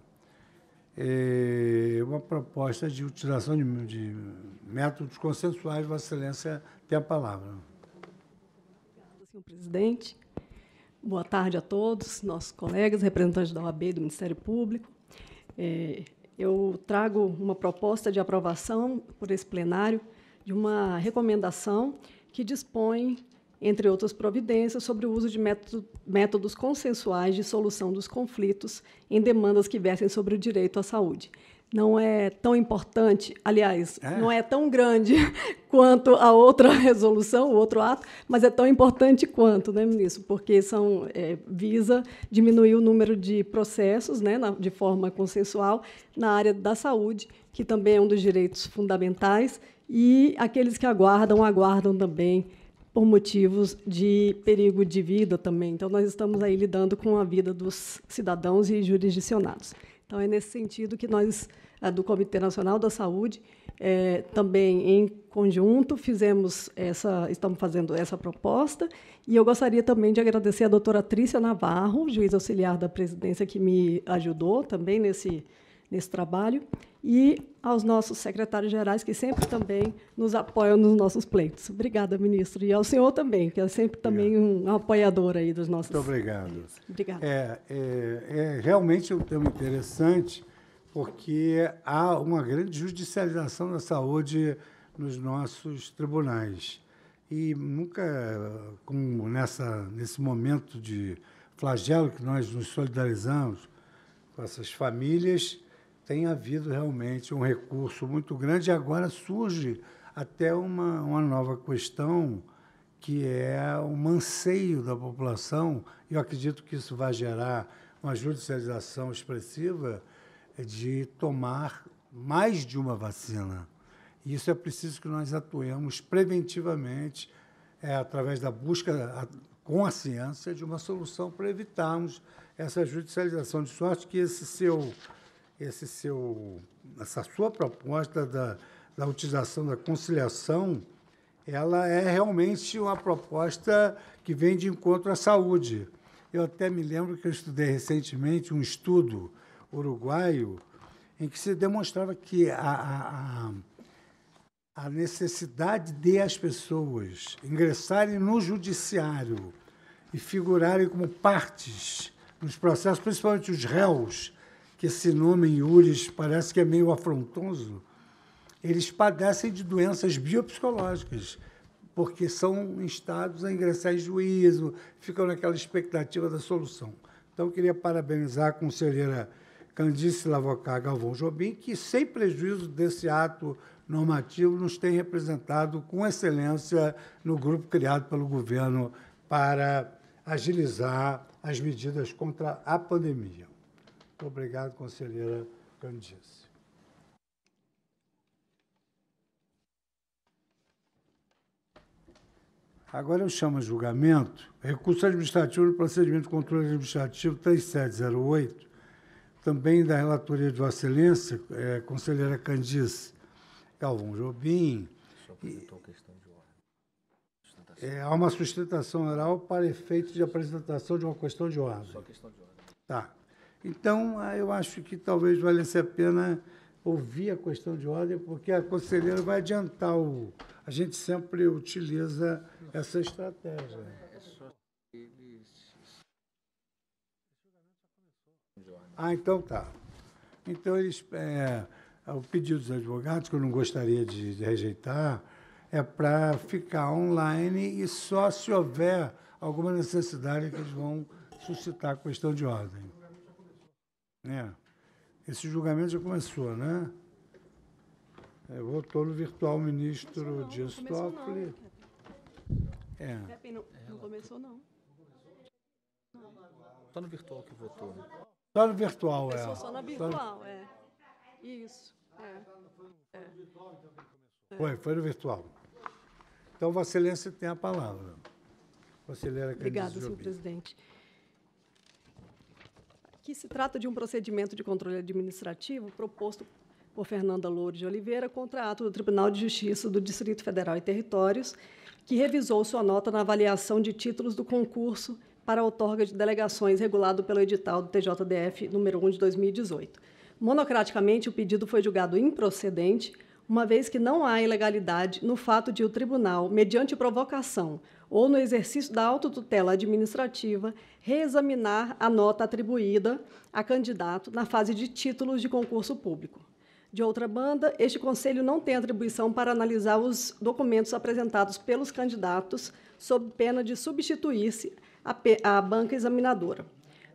É uma proposta de utilização de, de métodos consensuais, Vossa Excelência tem a palavra. Senhor presidente, boa tarde a todos, nossos colegas, representantes da OAB do Ministério Público. É, eu trago uma proposta de aprovação por esse plenário de uma recomendação que dispõe, entre outras providências, sobre o uso de métodos consensuais de solução dos conflitos em demandas que versem sobre o direito à saúde não é tão importante, aliás, é. não é tão grande quanto a outra resolução, o outro ato, mas é tão importante quanto, né, ministro? Porque são é, visa diminuir o número de processos, né, na, de forma consensual na área da saúde, que também é um dos direitos fundamentais, e aqueles que aguardam aguardam também por motivos de perigo de vida também. Então nós estamos aí lidando com a vida dos cidadãos e jurisdicionados. Então, é nesse sentido que nós, do Comitê Nacional da Saúde, é, também em conjunto fizemos essa, estamos fazendo essa proposta. E eu gostaria também de agradecer a doutora Trícia Navarro, juiz auxiliar da presidência, que me ajudou também nesse, nesse trabalho, e aos nossos secretários-gerais, que sempre também nos apoiam nos nossos pleitos. Obrigada, ministro. E ao senhor também, que é sempre também obrigado. um apoiador aí dos nossos... Muito obrigado. Obrigada. É, é, é realmente um tema interessante, porque há uma grande judicialização da saúde nos nossos tribunais. E nunca, como nessa, nesse momento de flagelo que nós nos solidarizamos com essas famílias, tem havido realmente um recurso muito grande e agora surge até uma, uma nova questão que é o manseio da população, e eu acredito que isso vai gerar uma judicialização expressiva é de tomar mais de uma vacina. E isso é preciso que nós atuemos preventivamente, é, através da busca a, com a ciência de uma solução para evitarmos essa judicialização de sorte que esse seu esse seu, essa sua proposta da, da utilização da conciliação, ela é realmente uma proposta que vem de encontro à saúde. Eu até me lembro que eu estudei recentemente um estudo uruguaio em que se demonstrava que a, a, a necessidade de as pessoas ingressarem no judiciário e figurarem como partes nos processos, principalmente os réus, que esse nome em parece que é meio afrontoso, eles padecem de doenças biopsicológicas, porque são instados a ingressar em juízo, ficam naquela expectativa da solução. Então, eu queria parabenizar a conselheira Candice Lavocá Galvão Jobim, que, sem prejuízo desse ato normativo, nos tem representado com excelência no grupo criado pelo governo para agilizar as medidas contra a pandemia. Muito obrigado, conselheira Candice. Agora eu chamo a julgamento recurso administrativo no procedimento de controle administrativo 3708, também da relatoria de Vossa Excelência, é, conselheira Candice Galvão Jobim. apresentou questão de ordem. É, há uma sustentação oral para efeito de apresentação de uma questão de ordem. Só questão de ordem. Tá. Então, ah, eu acho que talvez valesse a pena ouvir a questão de ordem, porque a conselheira vai adiantar. O... A gente sempre utiliza essa estratégia. É ah, então tá. Então, eles, é, é, o pedido dos advogados, que eu não gostaria de, de rejeitar, é para ficar online e só se houver alguma necessidade que eles vão suscitar a questão de ordem. É. Esse julgamento já começou, né? É, votou no virtual ministro não, não, Dias Toffoli. Né, é. Não, não começou, não. Só no virtual que votou. Né? Só no virtual, é. Só virtual, é. Isso. É. é. Foi, foi no virtual. Então, Vossa Excelência tem a palavra. Conselheira Obrigada, senhor presidente que se trata de um procedimento de controle administrativo proposto por Fernanda Loure de Oliveira contra ato do Tribunal de Justiça do Distrito Federal e Territórios, que revisou sua nota na avaliação de títulos do concurso para a outorga de delegações regulado pelo edital do TJDF nº 1 de 2018. Monocraticamente, o pedido foi julgado improcedente, uma vez que não há ilegalidade no fato de o tribunal, mediante provocação ou no exercício da autotutela administrativa, reexaminar a nota atribuída a candidato na fase de títulos de concurso público. De outra banda, este Conselho não tem atribuição para analisar os documentos apresentados pelos candidatos sob pena de substituir-se a banca examinadora.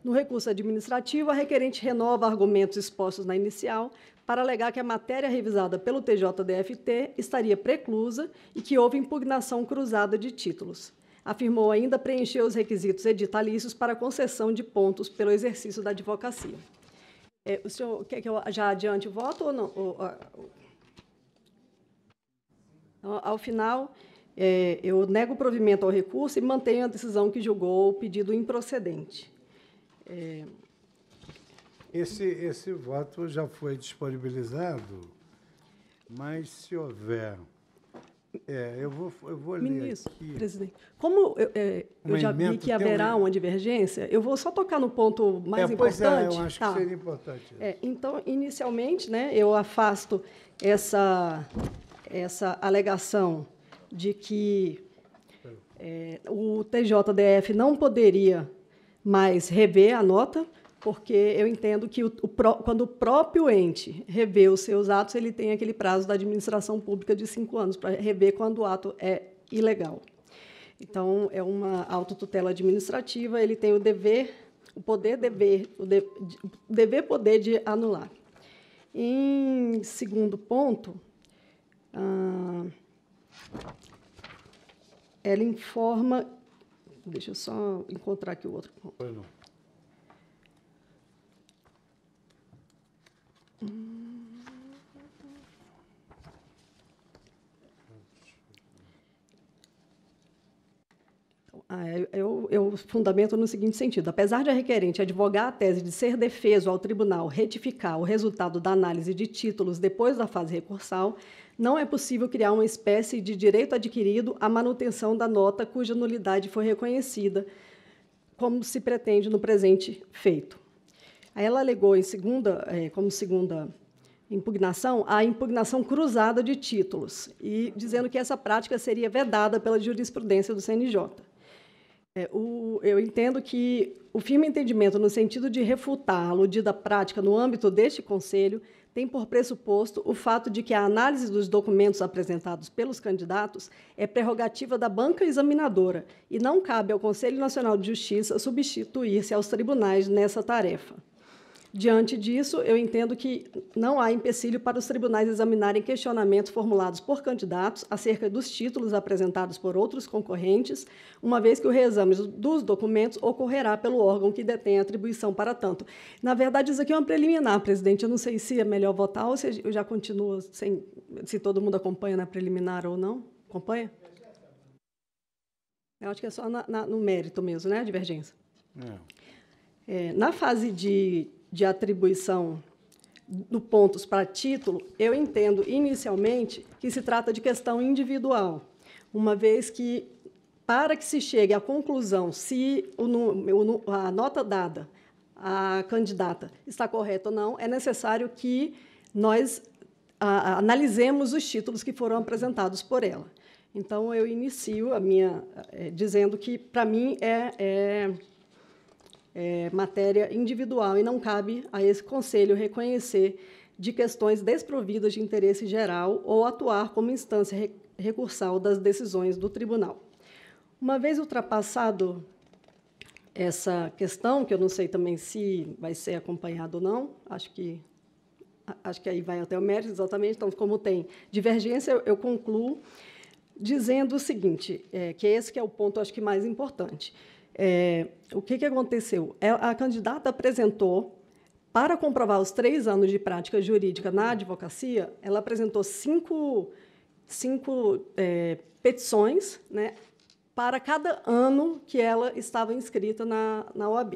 No recurso administrativo, a requerente renova argumentos expostos na inicial, para alegar que a matéria revisada pelo TJDFT estaria preclusa e que houve impugnação cruzada de títulos. Afirmou ainda preencher os requisitos editalícios para concessão de pontos pelo exercício da advocacia. É, o senhor quer que eu já adiante o voto ou não? Ou, ou, então, ao final, é, eu nego o provimento ao recurso e mantenho a decisão que julgou o pedido improcedente. É, esse, esse voto já foi disponibilizado, mas se houver. É, eu vou, eu vou Ministro, ler aqui. presidente, como eu, é, eu já vi que haverá uma divergência, eu vou só tocar no ponto mais é, importante. Pois é, eu acho tá. que seria importante. É, então, inicialmente, né, eu afasto essa, essa alegação de que é, o TJDF não poderia mais rever a nota, porque eu entendo que o, o pro, quando o próprio ente revê os seus atos, ele tem aquele prazo da administração pública de cinco anos para rever quando o ato é ilegal. Então, é uma autotutela administrativa, ele tem o dever, o poder dever, o, de, dever poder de anular. Em segundo ponto, ah, ela informa. Deixa eu só encontrar aqui o outro ponto. Pois não. Ah, é, eu, eu, fundamento no seguinte sentido: apesar de a requerente advogar a tese de ser defeso ao tribunal retificar o resultado da análise de títulos depois da fase recursal, não é possível criar uma espécie de direito adquirido à manutenção da nota cuja nulidade foi reconhecida, como se pretende no presente feito. Ela alegou em segunda, é, como segunda impugnação, a impugnação cruzada de títulos, e dizendo que essa prática seria vedada pela jurisprudência do CNJ. É, o, eu entendo que o firme entendimento no sentido de refutar a aludida prática no âmbito deste Conselho tem por pressuposto o fato de que a análise dos documentos apresentados pelos candidatos é prerrogativa da banca examinadora e não cabe ao Conselho Nacional de Justiça substituir-se aos tribunais nessa tarefa. Diante disso, eu entendo que não há empecilho para os tribunais examinarem questionamentos formulados por candidatos acerca dos títulos apresentados por outros concorrentes, uma vez que o reexame dos documentos ocorrerá pelo órgão que detém a atribuição para tanto. Na verdade, isso aqui é uma preliminar, presidente. Eu não sei se é melhor votar ou se eu já continuo sem se todo mundo acompanha na preliminar ou não. Acompanha? Eu acho que é só na, na, no mérito mesmo, né? A divergência. É. É, na fase de de atribuição do pontos para título, eu entendo inicialmente que se trata de questão individual, uma vez que para que se chegue à conclusão se o, a nota dada à candidata está correta ou não, é necessário que nós a, analisemos os títulos que foram apresentados por ela. Então, eu inicio a minha é, dizendo que, para mim, é, é é, matéria individual e não cabe a esse conselho reconhecer de questões desprovidas de interesse geral ou atuar como instância re recursal das decisões do tribunal. Uma vez ultrapassado essa questão, que eu não sei também se vai ser acompanhado ou não, acho que acho que aí vai até o mérito exatamente, então como tem divergência, eu, concluo dizendo o seguinte, é, que esse que é o ponto acho que mais importante. É, o que, que aconteceu? É, a candidata apresentou, para comprovar os três anos de prática jurídica na advocacia, ela apresentou cinco, cinco é, petições né, para cada ano que ela estava inscrita na, na OAB.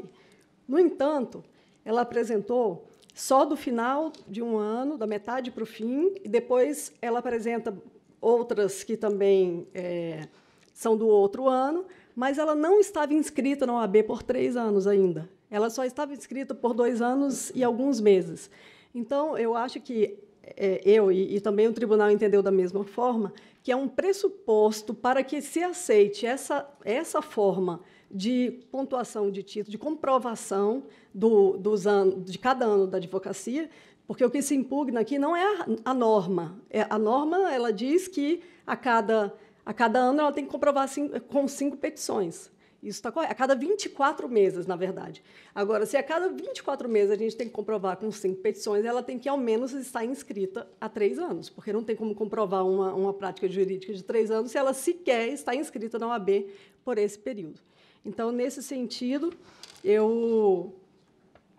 No entanto, ela apresentou só do final de um ano, da metade para o fim, e depois ela apresenta outras que também é, são do outro ano, mas ela não estava inscrita na OAB por três anos ainda. Ela só estava inscrita por dois anos e alguns meses. Então, eu acho que é, eu e, e também o tribunal entendeu da mesma forma que é um pressuposto para que se aceite essa, essa forma de pontuação de título, de comprovação do, dos anos, de cada ano da advocacia, porque o que se impugna aqui não é a, a norma. É, a norma ela diz que a cada a cada ano ela tem que comprovar cinco, com cinco petições. Isso está correto. A cada 24 meses, na verdade. Agora, se a cada 24 meses a gente tem que comprovar com cinco petições, ela tem que ao menos estar inscrita há três anos, porque não tem como comprovar uma, uma prática jurídica de três anos se ela sequer está inscrita na OAB por esse período. Então, nesse sentido, eu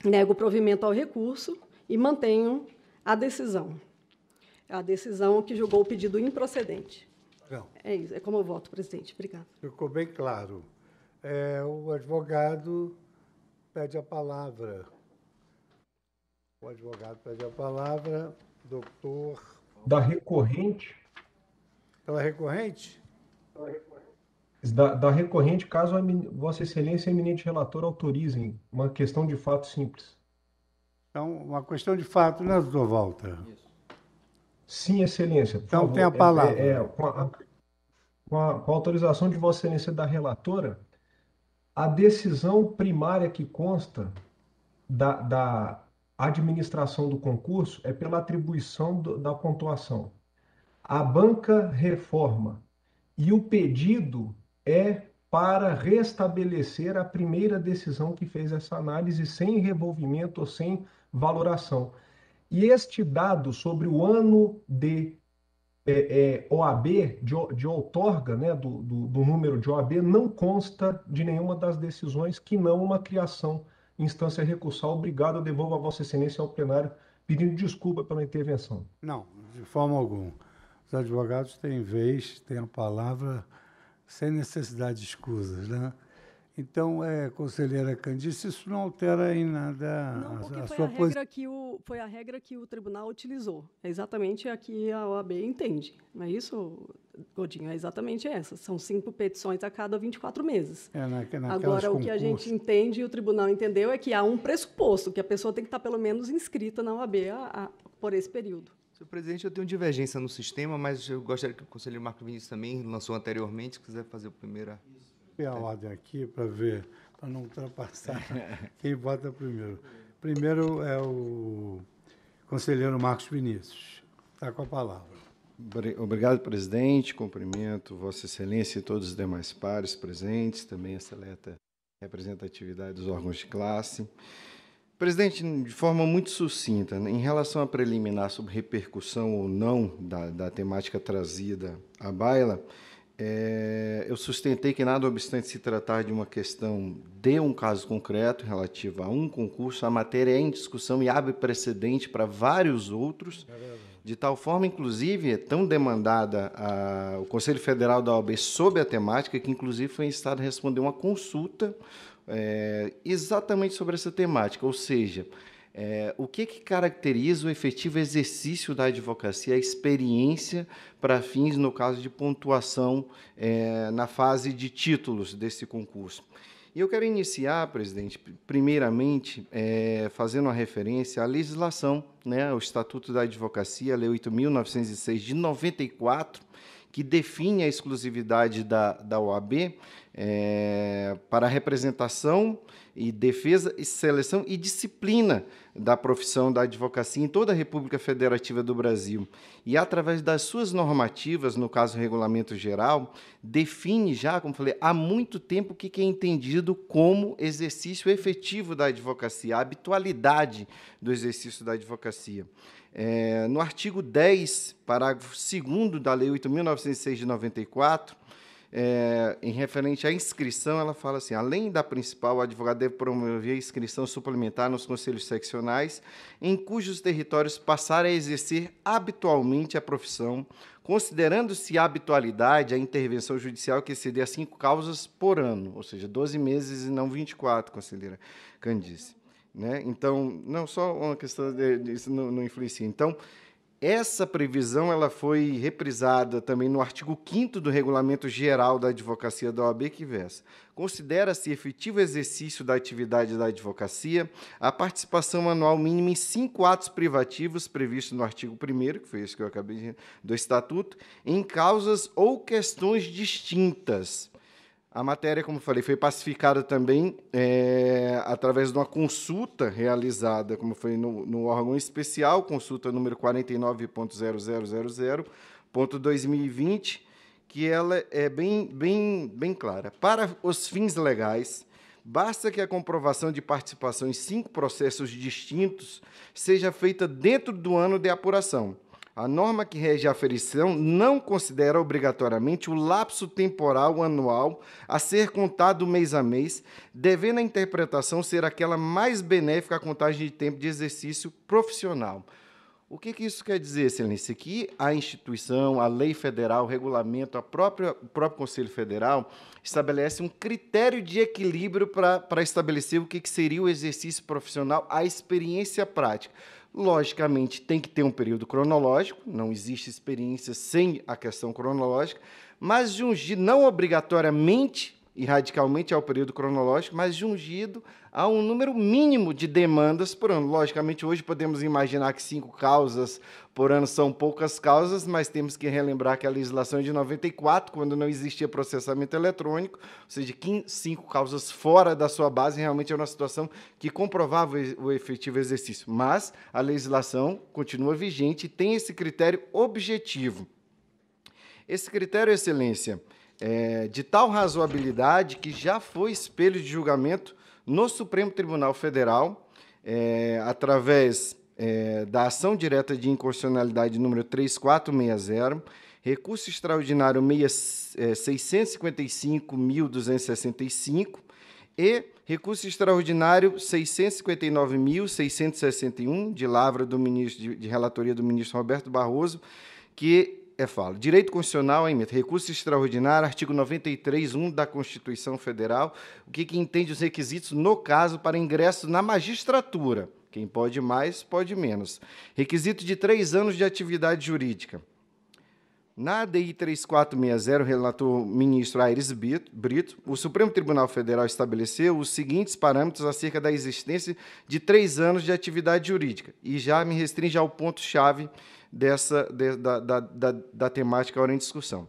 nego provimento ao recurso e mantenho a decisão. A decisão que julgou o pedido improcedente. Não. É isso, é como eu voto, presidente. Obrigada. Ficou bem claro. É, o advogado pede a palavra. O advogado pede a palavra, doutor. Da recorrente? Pela recorrente? Pela recorrente. Da, da recorrente, caso a, Vossa Excelência e eminente relator autorizem uma questão de fato simples. Então, uma questão de fato, né, doutor Walter? Isso. Sim, Excelência. então favor. tem a é, palavra. É, é, com, a, com, a, com a autorização de Vossa Excelência da relatora, a decisão primária que consta da, da administração do concurso é pela atribuição do, da pontuação. A banca reforma e o pedido é para restabelecer a primeira decisão que fez essa análise sem revolvimento ou sem valoração. E este dado sobre o ano de é, é, OAB, de, de outorga, né, do, do, do, número de OAB, não consta de nenhuma das decisões que não uma criação instância recursal. Obrigado, eu devolvo a Vossa Excelência ao plenário pedindo desculpa pela intervenção. Não, de forma alguma. Os advogados têm vez, têm a palavra, sem necessidade de escusas, né? Então, é, conselheira Candice, isso não altera em nada não, a, a foi sua posição. Não, porque Foi a regra que o tribunal utilizou. É exatamente a que a OAB entende. Não é isso, Godinho? É exatamente essa. São cinco petições a cada 24 meses. É, na, Agora, o que a gente entende e o tribunal entendeu é que há um pressuposto, que a pessoa tem que estar pelo menos inscrita na OAB a, a, por esse período. Senhor presidente, eu tenho divergência no sistema, mas eu gostaria que o conselheiro Marco Vinícius também lançou anteriormente, se quiser fazer a primeira... Isso ver a é. ordem aqui para ver, para não ultrapassar quem vota primeiro. Primeiro é o conselheiro Marcos Vinícius. Está com a palavra. Obrigado, presidente. Cumprimento Vossa Excelência e todos os demais pares presentes, também a seleta representatividade dos órgãos de classe. Presidente, de forma muito sucinta, né, em relação à preliminar sobre repercussão ou não da, da temática trazida à baila, é, eu sustentei que, nada obstante se tratar de uma questão de um caso concreto relativo a um concurso, a matéria é em discussão e abre precedente para vários outros, é de tal forma, inclusive, é tão demandada a, o Conselho Federal da OAB sobre a temática, que, inclusive, foi instado a responder uma consulta é, exatamente sobre essa temática, ou seja, é, o que, que caracteriza o efetivo exercício da advocacia, a experiência para fins, no caso de pontuação, é, na fase de títulos desse concurso? E eu quero iniciar, presidente, primeiramente, é, fazendo uma referência à legislação, né, ao Estatuto da Advocacia, Lei 8.906 de 94, que define a exclusividade da, da OAB é, para a representação e defesa e seleção e disciplina da profissão da advocacia em toda a República Federativa do Brasil. E através das suas normativas, no caso regulamento geral, define já, como falei, há muito tempo o que é entendido como exercício efetivo da advocacia, a habitualidade do exercício da advocacia. É, no artigo 10, parágrafo 2 da Lei 8.906 de 94, é, em referente à inscrição, ela fala assim: além da principal, o advogado deve promover a inscrição suplementar nos conselhos seccionais, em cujos territórios passar a exercer habitualmente a profissão, considerando-se a habitualidade a intervenção judicial que exceder a cinco causas por ano, ou seja, 12 meses e não 24, conselheira Candice. Né? Então, não só uma questão de, isso não, não influencia. Então, essa previsão ela foi reprisada também no artigo 5 do Regulamento Geral da Advocacia da OAB, que versa: considera-se efetivo exercício da atividade da advocacia a participação anual mínima em cinco atos privativos previstos no artigo 1, que foi isso que eu acabei de do Estatuto, em causas ou questões distintas a matéria, como falei, foi pacificada também é, através de uma consulta realizada, como foi no, no órgão especial, consulta número 49.0000.2020, que ela é bem, bem, bem clara. Para os fins legais, basta que a comprovação de participação em cinco processos distintos seja feita dentro do ano de apuração a norma que rege a aferição não considera obrigatoriamente o lapso temporal anual a ser contado mês a mês, devendo a interpretação ser aquela mais benéfica à contagem de tempo de exercício profissional. O que, que isso quer dizer, Excelência? Que a instituição, a lei federal, o regulamento, a própria, o próprio Conselho Federal estabelece um critério de equilíbrio para estabelecer o que, que seria o exercício profissional, a experiência prática. Logicamente, tem que ter um período cronológico, não existe experiência sem a questão cronológica, mas de não obrigatoriamente e radicalmente ao período cronológico, mas jungido a um número mínimo de demandas por ano. Logicamente, hoje podemos imaginar que cinco causas por ano são poucas causas, mas temos que relembrar que a legislação é de 94, quando não existia processamento eletrônico, ou seja, cinco causas fora da sua base, realmente era é uma situação que comprovava o efetivo exercício. Mas a legislação continua vigente e tem esse critério objetivo. Esse critério, Excelência, é, de tal razoabilidade que já foi espelho de julgamento no Supremo Tribunal Federal, é, através é, da ação direta de inconstitucionalidade número 3460, recurso extraordinário 655.265 é, e recurso extraordinário 659.661, de lavra do ministro, de, de relatoria do ministro Roberto Barroso, que é falo, direito constitucional, hein, recurso extraordinário, artigo 93, 1 da Constituição Federal, o que, que entende os requisitos no caso para ingresso na magistratura. Quem pode mais, pode menos. Requisito de três anos de atividade jurídica. Na ADI 3460, relatou o ministro Aires Brito, o Supremo Tribunal Federal estabeleceu os seguintes parâmetros acerca da existência de três anos de atividade jurídica. E já me restringe ao ponto-chave dessa, de, da, da, da, da temática hora em discussão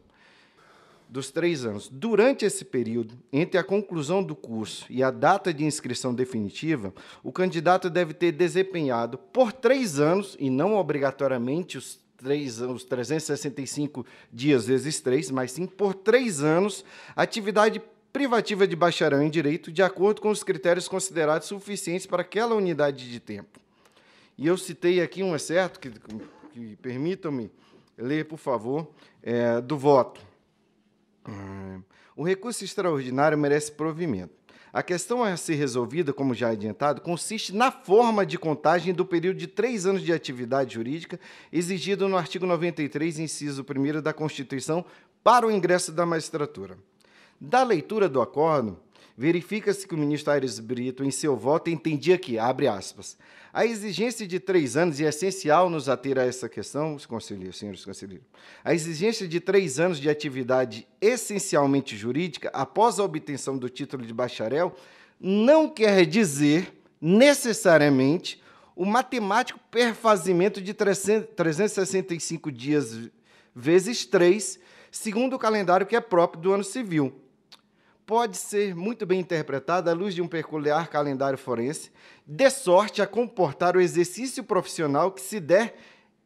dos três anos. Durante esse período, entre a conclusão do curso e a data de inscrição definitiva, o candidato deve ter desempenhado por três anos, e não obrigatoriamente os, três, os 365 dias vezes três, mas sim por três anos, atividade privativa de bacharel em direito, de acordo com os critérios considerados suficientes para aquela unidade de tempo. E eu citei aqui um excerto que que permitam-me ler, por favor, é, do voto. É, o recurso extraordinário merece provimento. A questão a ser resolvida, como já adiantado, consiste na forma de contagem do período de três anos de atividade jurídica exigido no artigo 93, inciso 1 da Constituição, para o ingresso da magistratura. Da leitura do acordo, verifica-se que o ministro Aires Brito, em seu voto, entendia que, abre aspas, a exigência de três anos, e é essencial nos ater a essa questão, conselheiro, senhores conselheiros, a exigência de três anos de atividade essencialmente jurídica após a obtenção do título de bacharel não quer dizer, necessariamente, o matemático perfazimento de 365 dias vezes 3, segundo o calendário que é próprio do ano civil, pode ser muito bem interpretada à luz de um peculiar calendário forense, de sorte a comportar o exercício profissional que se der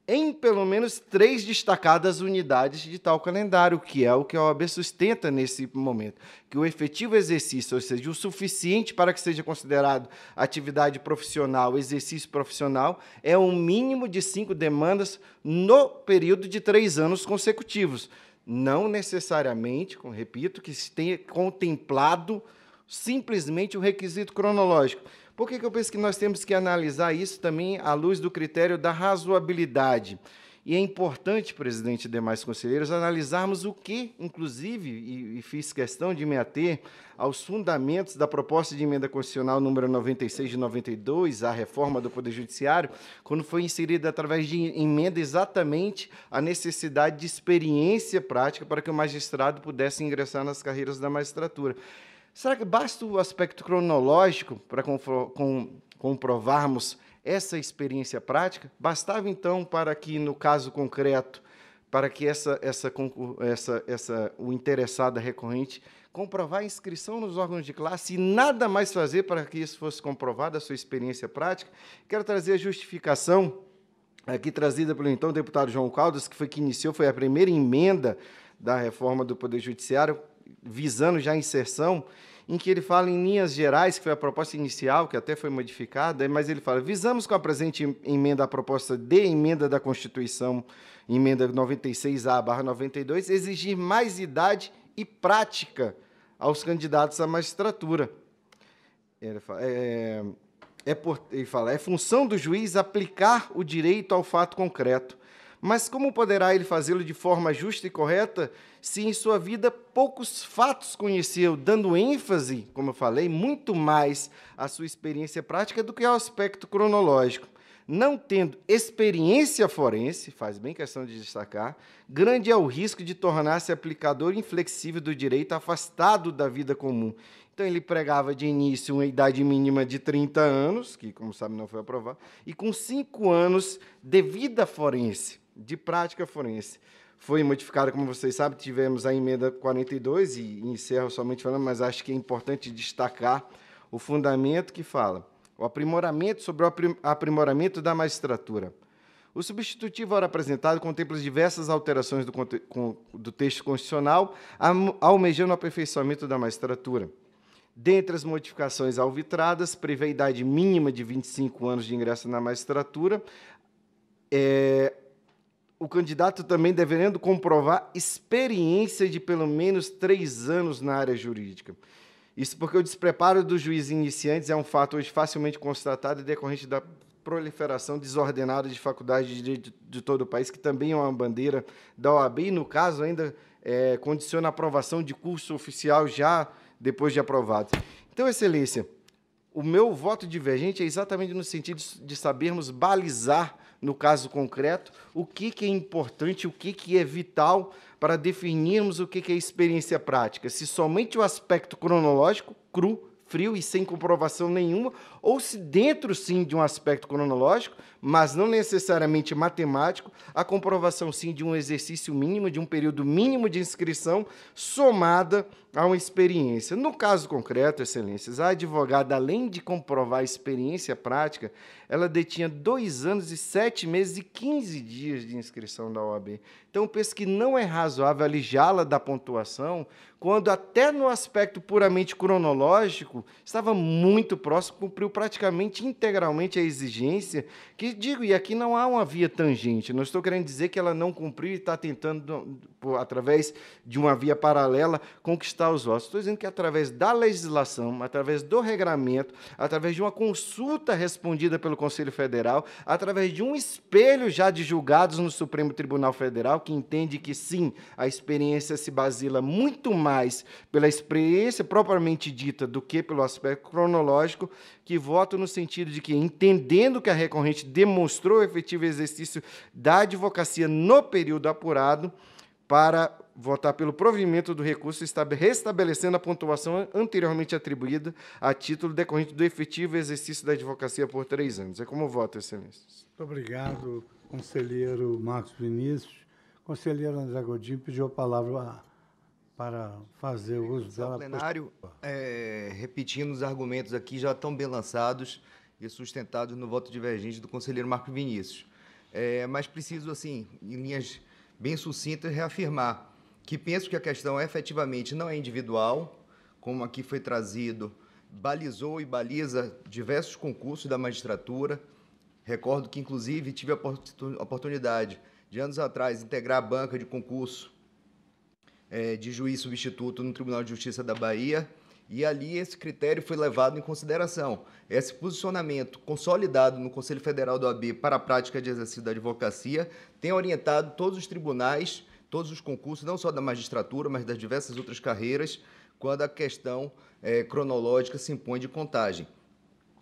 em pelo menos três destacadas unidades de tal calendário, que é o que a OAB sustenta nesse momento, que o efetivo exercício, ou seja, o suficiente para que seja considerado atividade profissional, exercício profissional, é um mínimo de cinco demandas no período de três anos consecutivos não necessariamente, repito, que se tenha contemplado simplesmente o requisito cronológico. Por que, que eu penso que nós temos que analisar isso também à luz do critério da razoabilidade? E é importante, presidente e demais conselheiros, analisarmos o que, inclusive, e, e, fiz questão de me ater aos fundamentos da proposta de emenda constitucional número 96 de 92, a reforma do Poder Judiciário, quando foi inserida através de emenda exatamente a necessidade de experiência prática para que o magistrado pudesse ingressar nas carreiras da magistratura. Será que basta o aspecto cronológico para comprovarmos? essa experiência prática, bastava então para que, no caso concreto, para que essa, essa, essa, essa, o interessado recorrente comprovar a inscrição nos órgãos de classe e nada mais fazer para que isso fosse comprovado, a sua experiência prática. Quero trazer a justificação aqui trazida pelo então deputado João Caldas, que foi que iniciou, foi a primeira emenda da reforma do Poder Judiciário, visando já a inserção em que ele fala em linhas gerais, que foi a proposta inicial, que até foi modificada, mas ele fala: visamos com a presente emenda a proposta de emenda da Constituição, emenda 96A barra 92, exigir mais idade e prática aos candidatos à magistratura. Ele fala, é, é, é por, ele fala: é função do juiz aplicar o direito ao fato concreto mas como poderá ele fazê-lo de forma justa e correta se em sua vida poucos fatos conheceu, dando ênfase, como eu falei, muito mais à sua experiência prática do que ao aspecto cronológico? Não tendo experiência forense, faz bem questão de destacar, grande é o risco de tornar-se aplicador inflexível do direito afastado da vida comum então ele pregava de início uma idade mínima de 30 anos, que, como sabe, não foi aprovado, e com 5 anos de vida forense de prática forense. Foi modificada, como vocês sabem, tivemos a emenda 42, e encerro somente falando, mas acho que é importante destacar o fundamento que fala o aprimoramento sobre o aprimoramento da magistratura. O substitutivo ora apresentado contempla diversas alterações do, do texto constitucional, almejando o aperfeiçoamento da magistratura. Dentre as modificações alvitradas, prevê a idade mínima de 25 anos de ingresso na magistratura, é, o candidato também deverendo comprovar experiência de pelo menos três anos na área jurídica. Isso porque o despreparo dos juízes iniciantes é um fato hoje facilmente constatado e decorrente da proliferação desordenada de faculdades de direito de todo o país, que também é uma bandeira da OAB, e no caso ainda é, condiciona a aprovação de curso oficial já depois de aprovado. Então, Excelência, o meu voto divergente é exatamente no sentido de sabermos balizar no caso concreto, o que, que é importante, o que, que é vital para definirmos o que, que é experiência prática. Se somente o aspecto cronológico, cru, frio e sem comprovação nenhuma, ou se dentro sim de um aspecto cronológico, mas não necessariamente matemático, a comprovação sim de um exercício mínimo, de um período mínimo de inscrição somada a uma experiência. No caso concreto, excelências, a advogada, além de comprovar a experiência prática, ela detinha dois anos e sete meses e quinze dias de inscrição da OAB. Então, penso que não é razoável alijá-la da pontuação quando, até no aspecto puramente cronológico, estava muito próximo, cumpriu praticamente integralmente a exigência, que digo, e aqui não há uma via tangente, não estou querendo dizer que ela não cumpriu e está tentando, através de uma via paralela, conquistar os votos. Estou dizendo que através da legislação, através do regramento, através de uma consulta respondida pelo Conselho Federal, através de um espelho já de julgados no Supremo Tribunal Federal, que entende que sim, a experiência se basila muito mais pela experiência propriamente dita do que pelo aspecto cronológico, que voto no sentido de que, entendendo que a recorrente demonstrou o efetivo exercício da advocacia no período apurado, para votar pelo provimento do recurso, restabelecendo a pontuação anteriormente atribuída a título decorrente do efetivo exercício da advocacia por três anos. É como voto, excelências. Muito obrigado, conselheiro Marcos Vinícius. Conselheiro André Godinho pediu a palavra para fazer o uso dela. O plenário, é, repetindo os argumentos aqui já tão bem lançados e sustentados no voto divergente do conselheiro Marco Vinícius. É, mas preciso, assim, em linhas bem sucintas, reafirmar que penso que a questão efetivamente não é individual, como aqui foi trazido, balizou e baliza diversos concursos da magistratura. Recordo que, inclusive, tive a oportunidade de anos atrás integrar a banca de concurso é, de juiz substituto no Tribunal de Justiça da Bahia. E ali esse critério foi levado em consideração. Esse posicionamento consolidado no Conselho Federal do AB para a prática de exercício da advocacia tem orientado todos os tribunais, todos os concursos, não só da magistratura, mas das diversas outras carreiras, quando a questão é, cronológica se impõe de contagem.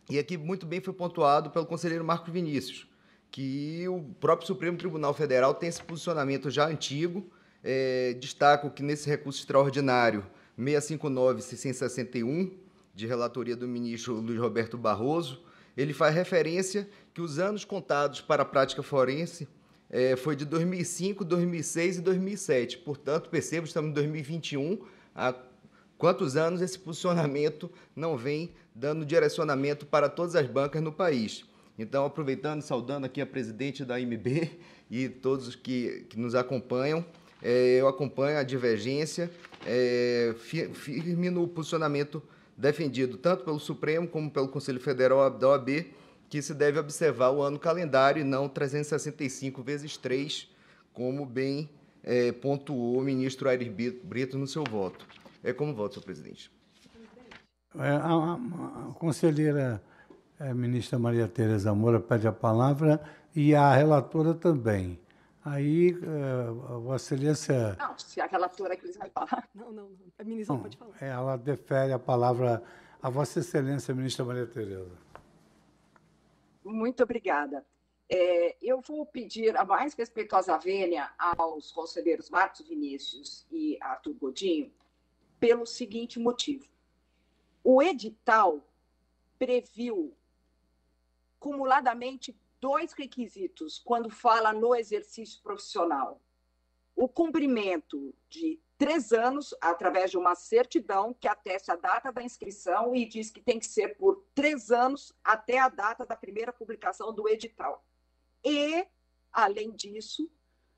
E aqui muito bem foi pontuado pelo conselheiro Marcos Vinícius, que o próprio Supremo Tribunal Federal tem esse posicionamento já antigo, é, destaco que nesse recurso extraordinário 659-661, de relatoria do ministro Luiz Roberto Barroso, ele faz referência que os anos contados para a prática forense é, foi de 2005, 2006 e 2007. Portanto, percebo, estamos em 2021, há quantos anos esse posicionamento não vem dando direcionamento para todas as bancas no país. Então, aproveitando e saudando aqui a presidente da IMB e todos que, que nos acompanham, é, eu acompanho a divergência é, firme no posicionamento defendido tanto pelo Supremo como pelo Conselho Federal da OAB, que se deve observar o ano calendário e não 365 vezes 3, como bem é, pontuou o ministro Aires Brito no seu voto. É como voto, senhor presidente. É, a, conselheira ministra Maria Tereza Moura pede a palavra e a relatora também. Aí, uh, Vossa Excelência. Não, se a relatora quiser falar. Não, não, A ministra Bom, pode falar. Ela defere a palavra a Vossa Excelência, ministra Maria Tereza. Muito obrigada. É, eu vou pedir a mais respeitosa vênia aos conselheiros Marcos Vinícius e Arthur Godinho pelo seguinte motivo: o edital previu cumuladamente dois requisitos quando fala no exercício profissional: o cumprimento de três anos através de uma certidão que ateste a data da inscrição e diz que tem que ser por três anos até a data da primeira publicação do edital. E, além disso,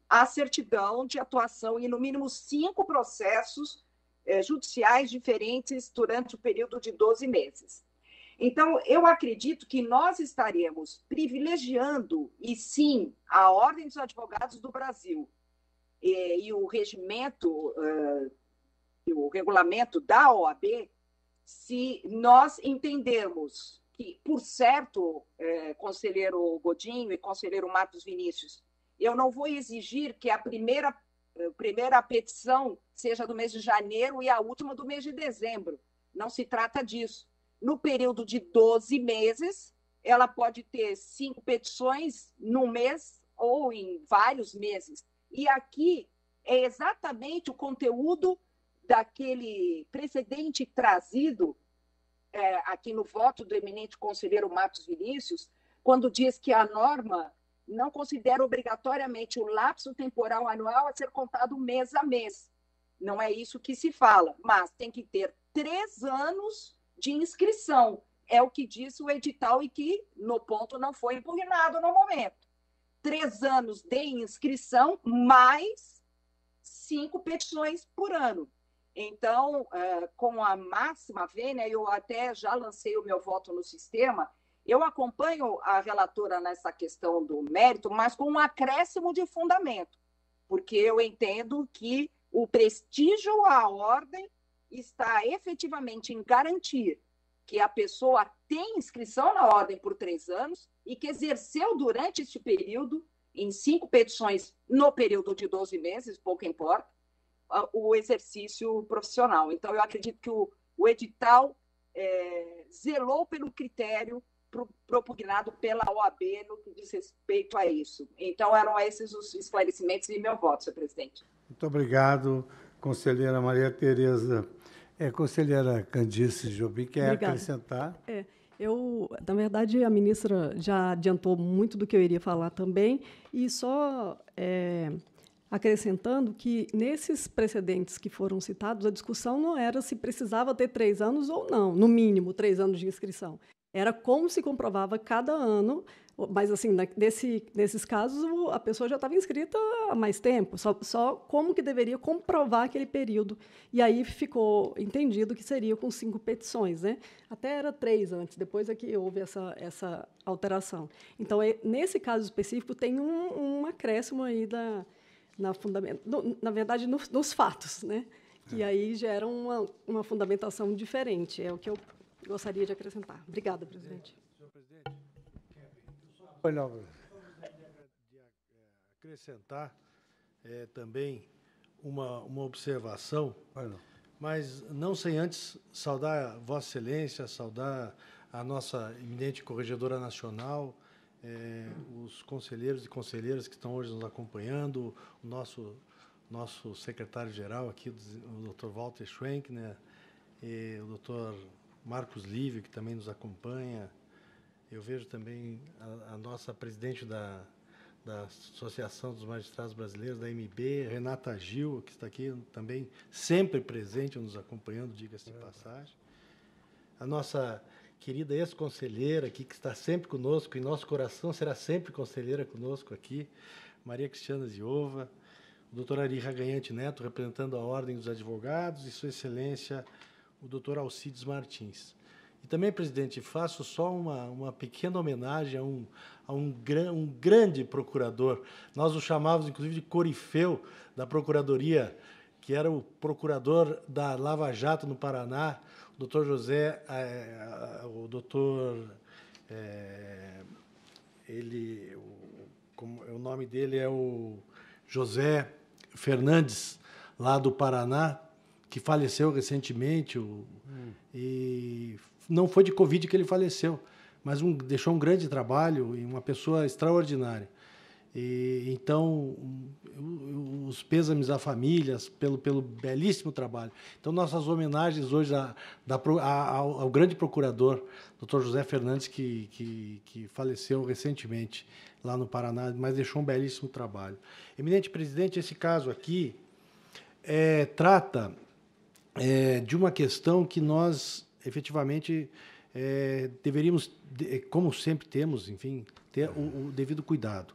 a certidão de atuação em no mínimo cinco processos eh, judiciais diferentes durante o período de 12 meses. Então, eu acredito que nós estaremos privilegiando, e sim, a Ordem dos Advogados do Brasil e, eh, e o regimento, uh, o regulamento da OAB, se nós entendermos que, por certo, eh, conselheiro Godinho e conselheiro Marcos Vinícius, eu não vou exigir que a primeira, a eh, primeira petição seja do mês de janeiro e a última do mês de dezembro. Não se trata disso no período de 12 meses, ela pode ter cinco petições num mês ou em vários meses. E aqui é exatamente o conteúdo daquele precedente trazido é, aqui no voto do eminente conselheiro Matos Vinícius, quando diz que a norma não considera obrigatoriamente o lapso temporal anual a ser contado mês a mês. Não é isso que se fala, mas tem que ter três anos de inscrição. É o que disse o edital e que, no ponto, não foi impugnado no momento. Três anos de inscrição, mais cinco petições por ano. Então, é, com a máxima vênia, eu até já lancei o meu voto no sistema. Eu acompanho a relatora nessa questão do mérito, mas com um acréscimo de fundamento, porque eu entendo que o prestígio à ordem está efetivamente em garantir que a pessoa tem inscrição na ordem por três anos e que exerceu durante este período, em cinco petições no período de 12 meses, pouco importa, o exercício profissional. Então, eu acredito que o, o edital é, zelou pelo critério pro, propugnado pela OAB no que diz respeito a isso. Então, eram esses os esclarecimentos e meu voto, senhor presidente. Muito obrigado, conselheira Maria Tereza. É, conselheira Candice Jobim, quer Obrigada. acrescentar? É, eu, na verdade, a ministra já adiantou muito do que eu iria falar também, e só é, acrescentando que, nesses precedentes que foram citados, a discussão não era se precisava ter três anos ou não, no mínimo três anos de inscrição. Era como se comprovava cada ano mas, assim, nesse, nesses casos, a pessoa já estava inscrita há mais tempo, só, só como que deveria comprovar aquele período. E aí ficou entendido que seria com cinco petições, né? Até era três antes, depois é que houve essa, essa alteração. Então, é, nesse caso específico, tem um, um acréscimo aí da, na, fundamento na verdade, nos, nos fatos, né? que é. aí gera uma, uma fundamentação diferente. É o que eu gostaria de acrescentar. Obrigada, presidente. Acrescentar é, também uma, uma observação, mas não sem antes saudar Vossa Excelência, saudar a nossa eminente corregedora nacional, é, os conselheiros e conselheiras que estão hoje nos acompanhando, o nosso, nosso secretário-geral aqui, o Dr. Walter Schwenk, né, e o Dr. Marcos livre que também nos acompanha, eu vejo também a, a nossa presidente da, da Associação dos Magistrados Brasileiros, da MB, Renata Gil, que está aqui também sempre presente, nos acompanhando, diga-se de é passagem. A nossa querida ex-conselheira aqui, que está sempre conosco, em nosso coração será sempre conselheira conosco aqui, Maria Cristiana Ziova, o doutor Ari Raganhante Neto, representando a Ordem dos Advogados, e Sua Excelência, o doutor Alcides Martins. E também, presidente, faço só uma, uma pequena homenagem a, um, a um, gran, um grande procurador. Nós o chamávamos, inclusive, de corifeu da Procuradoria, que era o procurador da Lava Jato no Paraná, o doutor José, é, o doutor, é, ele, o, como, é o nome dele é o José Fernandes, lá do Paraná, que faleceu recentemente, o, hum. e não foi de Covid que ele faleceu, mas um, deixou um grande trabalho e uma pessoa extraordinária. E, então, os pêsames à família pelo, pelo belíssimo trabalho. Então, nossas homenagens hoje a, da, a, ao, ao, grande procurador, Dr. José Fernandes, que, que, que, faleceu recentemente lá no Paraná, mas deixou um belíssimo trabalho. Eminente presidente, esse caso aqui é, trata é, de uma questão que nós efetivamente é, deveríamos, como sempre temos, enfim, ter o, o, devido cuidado.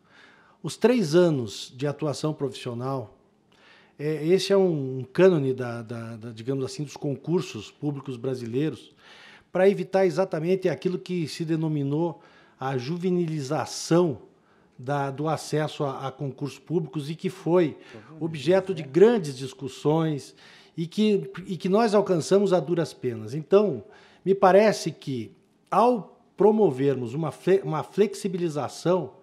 Os três anos de atuação profissional, é, esse é um, um cânone da, da, da, digamos assim, dos concursos públicos brasileiros, para evitar exatamente aquilo que se denominou a juvenilização da, do acesso a, a concursos públicos e que foi objeto de grandes discussões e que, e que nós alcançamos a duras penas. Então, me parece que ao promovermos uma, uma flexibilização,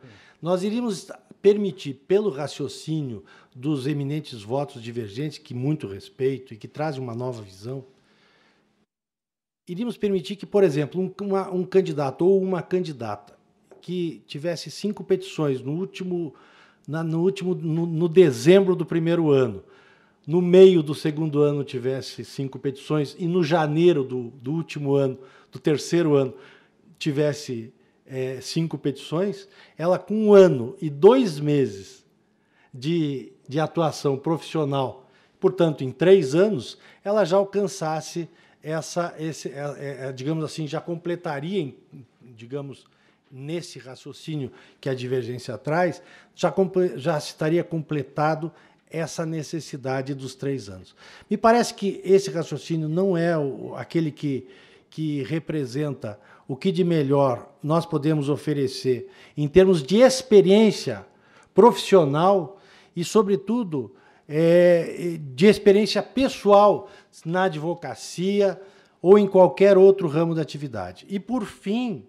nós iríamos permitir, pelo raciocínio dos eminentes votos divergentes, que muito respeito e que trazem uma nova visão, iríamos permitir que, por exemplo, um, uma, um candidato ou uma candidata que tivesse cinco petições no último, na, no último, no, no dezembro do primeiro ano, no meio do segundo ano tivesse cinco petições e no janeiro do, do último ano, do terceiro ano, tivesse é, cinco petições, ela com um ano e dois meses de, de atuação profissional, portanto, em três anos, ela já alcançasse essa, esse, é, é, é digamos assim, já completaria, em, digamos, nesse raciocínio que a divergência traz, já, já estaria completado essa necessidade dos três anos. Me parece que esse raciocínio não é o, aquele que, que representa o que de melhor nós podemos oferecer em termos de experiência profissional e, sobretudo, é, de experiência pessoal na advocacia ou em qualquer outro ramo da atividade. E, por fim,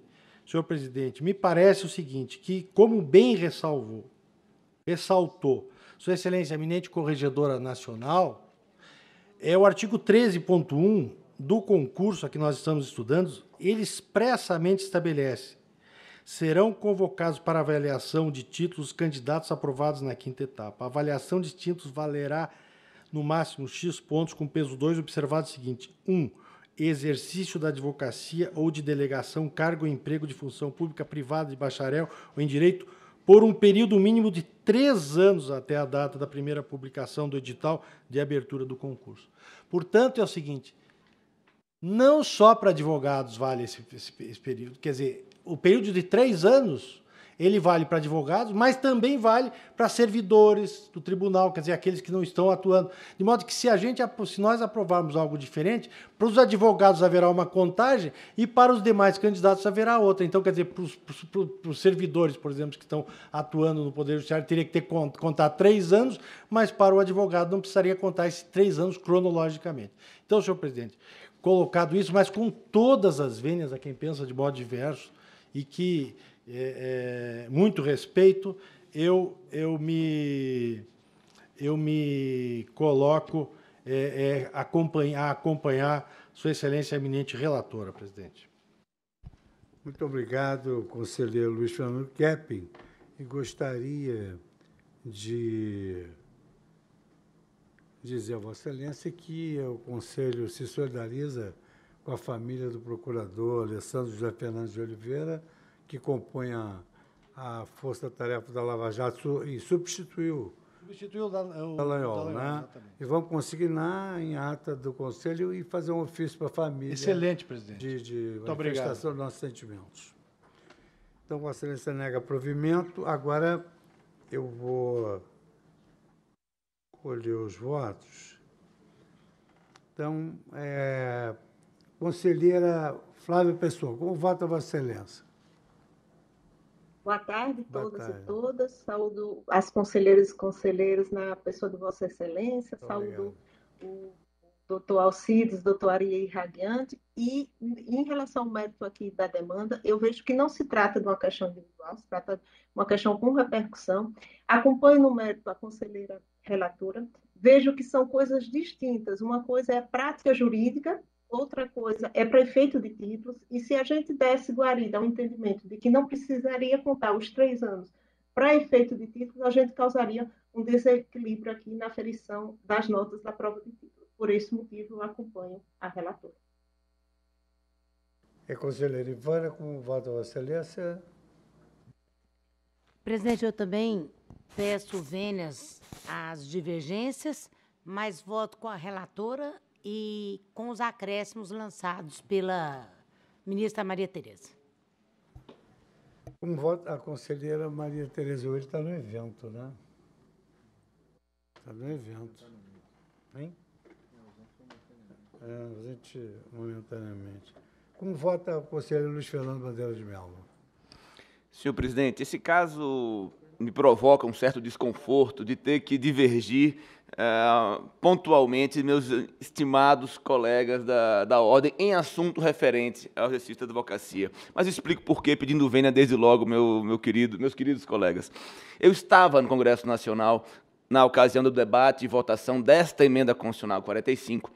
senhor presidente, me parece o seguinte, que, como bem ressalvou, ressaltou sua Excelência, eminente Corregedora Nacional, é o artigo 13.1 do concurso a que nós estamos estudando, ele expressamente estabelece serão convocados para avaliação de títulos candidatos aprovados na quinta etapa. A avaliação de títulos valerá no máximo X pontos com peso 2, observado o seguinte: 1. Um, exercício da advocacia ou de delegação, cargo ou emprego de função pública, privada, de bacharel ou em direito por um período mínimo de três anos até a data da primeira publicação do edital de abertura do concurso. Portanto, é o seguinte: não só para advogados vale esse, esse, esse período, quer dizer, o período de três anos ele vale para advogados, mas também vale para servidores do tribunal, quer dizer, aqueles que não estão atuando. De modo que se a gente, se nós aprovarmos algo diferente, para os advogados haverá uma contagem e para os demais candidatos haverá outra. Então, quer dizer, para os, servidores, por exemplo, que estão atuando no Poder Judiciário, teria que ter contar três anos, mas para o advogado não precisaria contar esses três anos cronologicamente. Então, senhor presidente, colocado isso, mas com todas as vênias a quem pensa de modo diverso e que é, é, muito respeito, eu, eu, me, eu me coloco é, é a acompanhar, acompanhar Sua Excelência eminente relatora, presidente. Muito obrigado, conselheiro Luiz Fernando Kepping. E gostaria de dizer a Vossa Excelência que o Conselho se solidariza com a família do procurador Alessandro José Fernandes de Oliveira que compõe a, a força-tarefa da Lava Jato e substituiu substituiu o Dallagnol, né? E vamos consignar em ata do Conselho e fazer um ofício para a família. Excelente, presidente. De, de manifestação dos nossos sentimentos. Então, Vossa Excelência nega provimento. Agora eu vou colher os votos. Então, é, conselheira Flávia Pessoa, como vota Vossa Excelência? Boa tarde a todos tarde. e todas. Saúdo as conselheiras e conselheiros na pessoa de Vossa Excelência. Saúdo o doutor Alcides, doutor Ariei Radiante. E em relação ao mérito aqui da demanda, eu vejo que não se trata de uma questão individual, se trata de uma questão com repercussão. Acompanho no mérito a conselheira relatora. Vejo que são coisas distintas. Uma coisa é prática jurídica, Outra coisa é prefeito de títulos, e se a gente desse guarida ao entendimento de que não precisaria contar os três anos para efeito de títulos, a gente causaria um desequilíbrio aqui na aferição das notas da prova de título. Por esse motivo, eu acompanho a relatora. é conselheira Ivana, com voto Vossa Excelência? Presidente, eu também peço vênias às divergências, mas voto com a relatora e com os acréscimos lançados pela ministra Maria Tereza. Como vota a conselheira Maria Tereza hoje está no evento, né? Está no evento. Hein? É, a gente momentaneamente. Como vota o conselheiro Luiz Fernando Bandeira de Melo? Senhor presidente, esse caso me provoca um certo desconforto de ter que divergir eh, pontualmente meus estimados colegas da, da ordem em assunto referente ao exercício da advocacia. Mas explico por que, pedindo vênia desde logo, meu, meu querido, meus queridos colegas. Eu estava no Congresso Nacional na ocasião do debate e votação desta emenda constitucional 45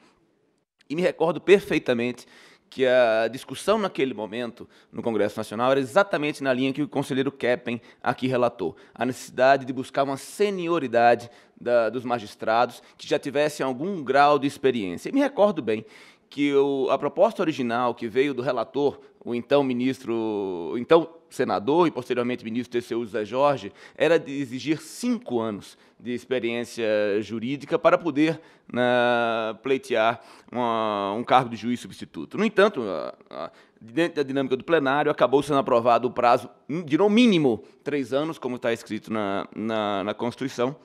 e me recordo perfeitamente que a discussão naquele momento no Congresso Nacional era exatamente na linha que o conselheiro Keppen aqui relatou, a necessidade de buscar uma senioridade da, dos magistrados que já tivessem algum grau de experiência. E me recordo bem que o, a proposta original que veio do relator, o então ministro, o então senador e posteriormente ministro TCU José Jorge, era de exigir cinco anos de experiência jurídica para poder né, pleitear uma, um cargo de juiz substituto. No entanto, a, a, dentro da dinâmica do plenário, acabou sendo aprovado o prazo de, no mínimo, três anos, como está escrito na, na, na Constituição,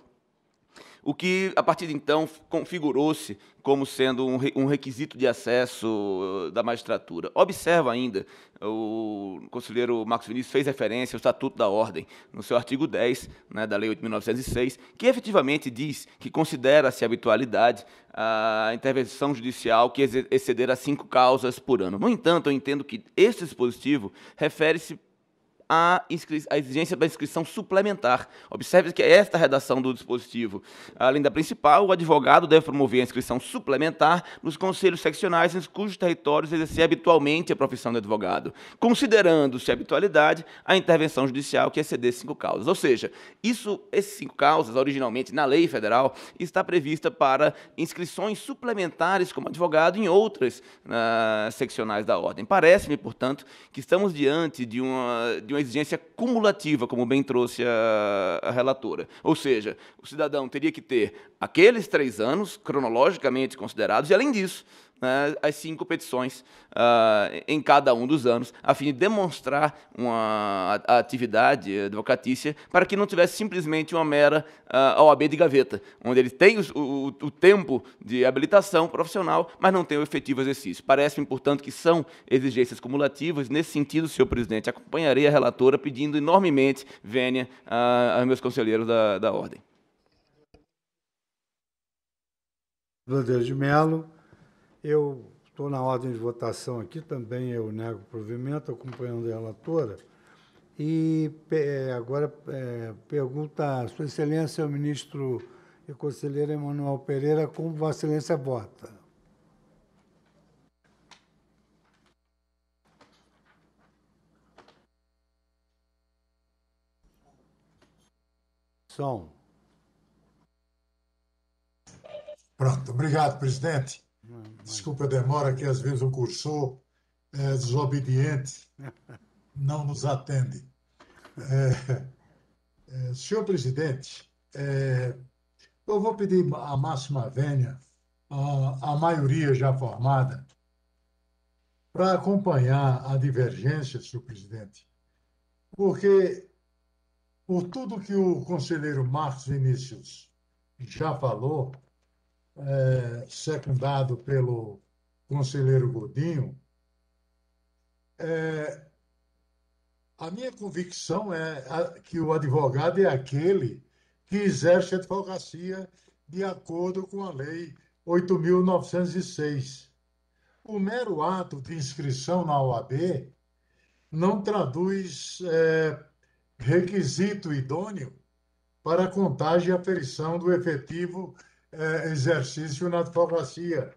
o que a partir de então configurou-se como sendo um, um, requisito de acesso eh, da magistratura. Observa ainda, o conselheiro Marcos Vinícius fez referência ao Estatuto da Ordem, no seu artigo 10 né, da Lei 8.906, que efetivamente diz que considera-se habitualidade a intervenção judicial que exceder a cinco causas por ano. No entanto, eu entendo que esse dispositivo refere-se a, a exigência da inscrição suplementar. Observe que é esta redação do dispositivo. Além da principal, o advogado deve promover a inscrição suplementar nos conselhos seccionais em cujos territórios exercer habitualmente a profissão de advogado, considerando-se habitualidade a intervenção judicial que exceder cinco causas. Ou seja, isso, esses cinco causas, originalmente na lei federal, está prevista para inscrições suplementares como advogado em outras uh, seccionais da ordem. Parece-me, portanto, que estamos diante de uma, de uma exigência cumulativa, como bem trouxe a, a relatora. Ou seja, o cidadão teria que ter aqueles três anos, cronologicamente considerados, e além disso, né, as cinco competições uh, ah, em cada um dos anos, a fim de demonstrar uma atividade advocatícia para que não tivesse simplesmente uma mera uh, ah, OAB de gaveta, onde ele tem o, o, tempo de habilitação profissional, mas não tem o efetivo exercício. Parece-me, portanto, que são exigências cumulativas. Nesse sentido, senhor presidente, acompanharei a relatora pedindo enormemente vênia uh, aos meus conselheiros da, da ordem. Vandeiro de Mello. Eu estou na ordem de votação aqui, também eu nego o provimento, acompanhando a relatora. E é, agora é, pergunta Sua Excelência, o ministro e conselheiro Emanuel Pereira, como Vossa Excelência vota? Som. Pronto, obrigado, presidente. Desculpa a demora, que às vezes o cursor é desobediente, não nos atende. É, é, senhor presidente, é, eu vou pedir a máxima vênia, a, a maioria já formada, para acompanhar a divergência, senhor presidente, porque por tudo que o conselheiro Marcos Vinícius já falou, é, secundado pelo conselheiro Godinho, é, a minha convicção é que o advogado é aquele que exerce advocacia de acordo com a Lei 8.906. O mero ato de inscrição na OAB não traduz é, requisito idôneo para a contagem e aferição do efetivo é, exercício na advocacia.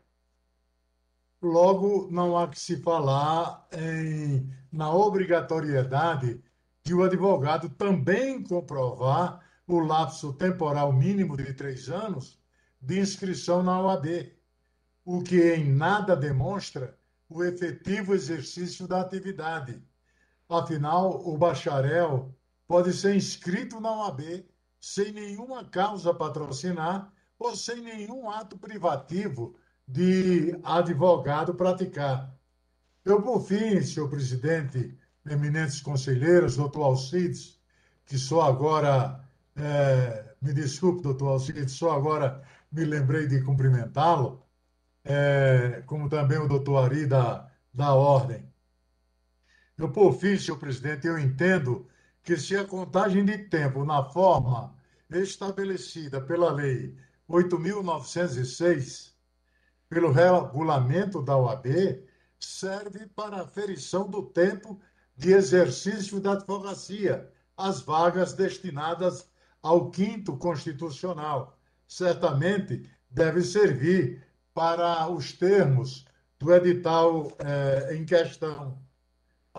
Logo, não há que se falar em, na obrigatoriedade de o advogado também comprovar o lapso temporal mínimo de três anos de inscrição na OAB, o que em nada demonstra o efetivo exercício da atividade. Afinal, o bacharel pode ser inscrito na OAB sem nenhuma causa patrocinar ou sem nenhum ato privativo de advogado praticar. Eu, por fim, senhor presidente, eminentes conselheiros, doutor Alcides, que só agora, é, me desculpe, doutor Alcides, só agora me lembrei de cumprimentá-lo, é, como também o doutor Ari da, da Ordem. Eu, por fim, senhor presidente, eu entendo que se a contagem de tempo na forma estabelecida pela lei 8.906, pelo regulamento da OAB, serve para aferição do tempo de exercício da advocacia, as vagas destinadas ao quinto constitucional. Certamente deve servir para os termos do edital eh, em questão.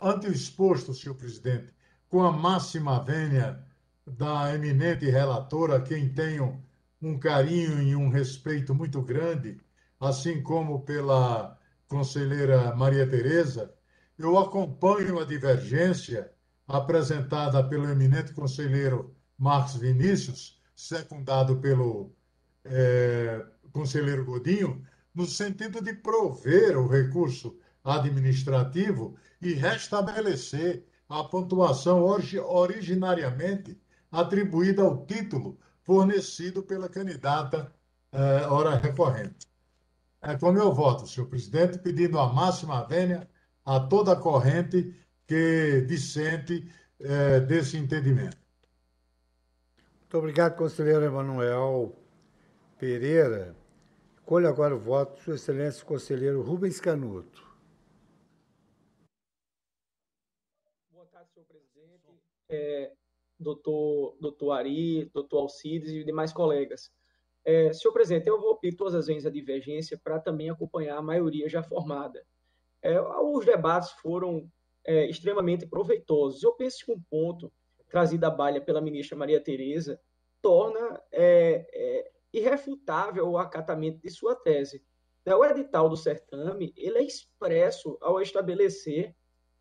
Ante o exposto, senhor presidente, com a máxima vênia da eminente relatora, quem tenho um carinho e um respeito muito grande, assim como pela conselheira Maria Tereza, eu acompanho a divergência apresentada pelo eminente conselheiro Marcos Vinícius, secundado pelo é, conselheiro Godinho, no sentido de prover o recurso administrativo e restabelecer a pontuação originariamente atribuída ao título fornecido pela candidata eh, hora recorrente. É com meu voto, senhor presidente, pedindo a máxima vênia a toda a corrente que dissente eh, desse entendimento. Muito obrigado, conselheiro Emanuel Pereira. Colho agora o voto Sua Excelência, conselheiro Rubens Canuto. Boa tarde, senhor presidente. É, doutor, doutor Ari, doutor Alcides e demais colegas. É, senhor presidente, eu vou pedir todas as vezes a divergência para também acompanhar a maioria já formada. É, os debates foram é, extremamente proveitosos. Eu penso que um ponto trazido à balha pela ministra Maria Tereza torna é, é, irrefutável o acatamento de sua tese. É, o edital do certame ele é expresso ao estabelecer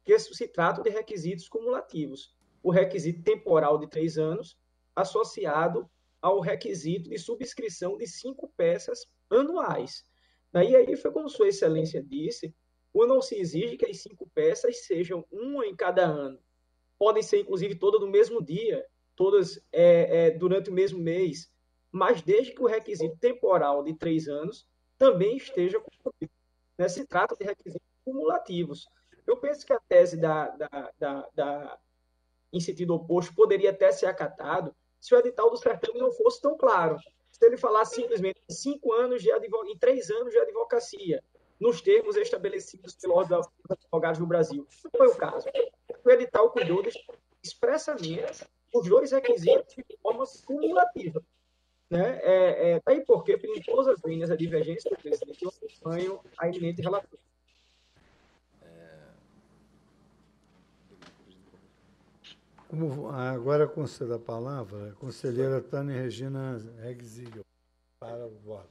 que se trata de requisitos cumulativos o requisito temporal de três anos, associado ao requisito de subscrição de cinco peças anuais. Daí aí foi como Sua Excelência disse, quando não se exige que as cinco peças sejam uma em cada ano. Podem ser, inclusive, todas no mesmo dia, todas é, é, durante o mesmo mês, mas desde que o requisito temporal de três anos também esteja cumprido. Né? Se trata de requisitos cumulativos. Eu penso que a tese da, da, da, da em sentido oposto poderia até ser acatado se o edital do certame não fosse tão claro. Se ele falasse simplesmente em cinco anos de advocacia, em três anos de advocacia, nos termos estabelecidos pelo Ordem dos Advogados do Brasil. Não foi o caso. O edital cuidou de expressamente os dois requisitos de forma cumulativa. Né? É, é, daí tá porque, por todas as linhas, a divergência do presidente, eu acompanho a iminente relatora. Como, agora concedo a palavra a conselheira Tânia Regina Exílio para o voto.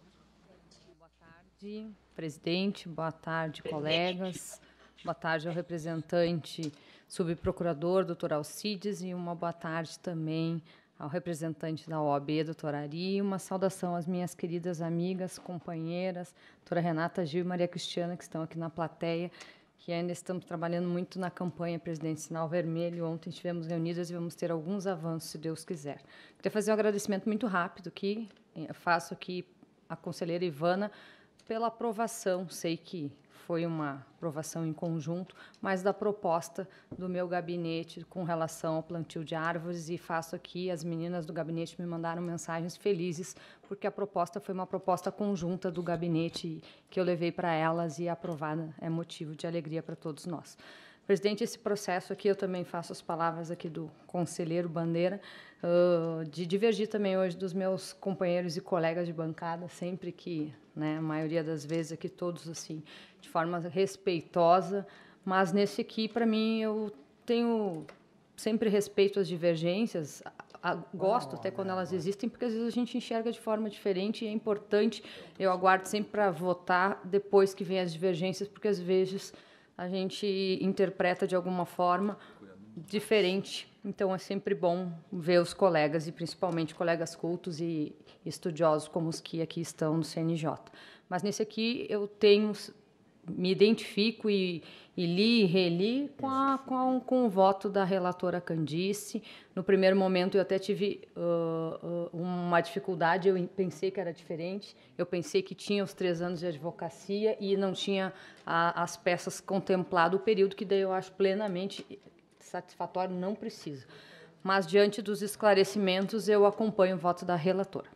Boa tarde, presidente, boa tarde, colegas, boa tarde ao representante subprocurador, doutor Alcides, e uma boa tarde também ao representante da OAB, doutora Ari, e uma saudação às minhas queridas amigas, companheiras, doutora Renata Gil e Maria Cristiana, que estão aqui na plateia, que ainda estamos trabalhando muito na campanha Presidente Sinal Vermelho. Ontem estivemos reunidas e vamos ter alguns avanços, se Deus quiser. Queria fazer um agradecimento muito rápido que eh, faço aqui à conselheira Ivana pela aprovação. Sei que foi uma aprovação em conjunto, mas da proposta do meu gabinete com relação ao plantio de árvores e faço aqui as meninas do gabinete me mandaram mensagens felizes porque a proposta foi uma proposta conjunta do gabinete que eu levei para elas e aprovada é motivo de alegria para todos nós. Presidente, esse processo aqui, eu também faço as palavras aqui do conselheiro Bandeira, uh, de divergir também hoje dos meus companheiros e colegas de bancada, sempre que, né, a maioria das vezes aqui, todos assim, de forma respeitosa, mas nesse aqui, para mim, eu tenho sempre respeito às divergências, a, gosto oh, até quando elas existem, porque às vezes a gente enxerga de forma diferente e é importante, eu aguardo sempre para votar depois que vem as divergências, porque às vezes a gente interpreta de alguma forma diferente. Então é sempre bom ver os colegas e principalmente colegas cultos e estudiosos como os que aqui estão no CNJ. Mas nesse aqui eu tenho me identifico e, e li e reli com, a, com, com, o voto da relatora Candice. No primeiro momento eu até tive uh, uma dificuldade, eu pensei que era diferente, eu pensei que tinha os três anos de advocacia e não tinha a, as peças contemplado o período, que daí eu acho plenamente satisfatório, não precisa. Mas, diante dos esclarecimentos, eu acompanho o voto da relatora.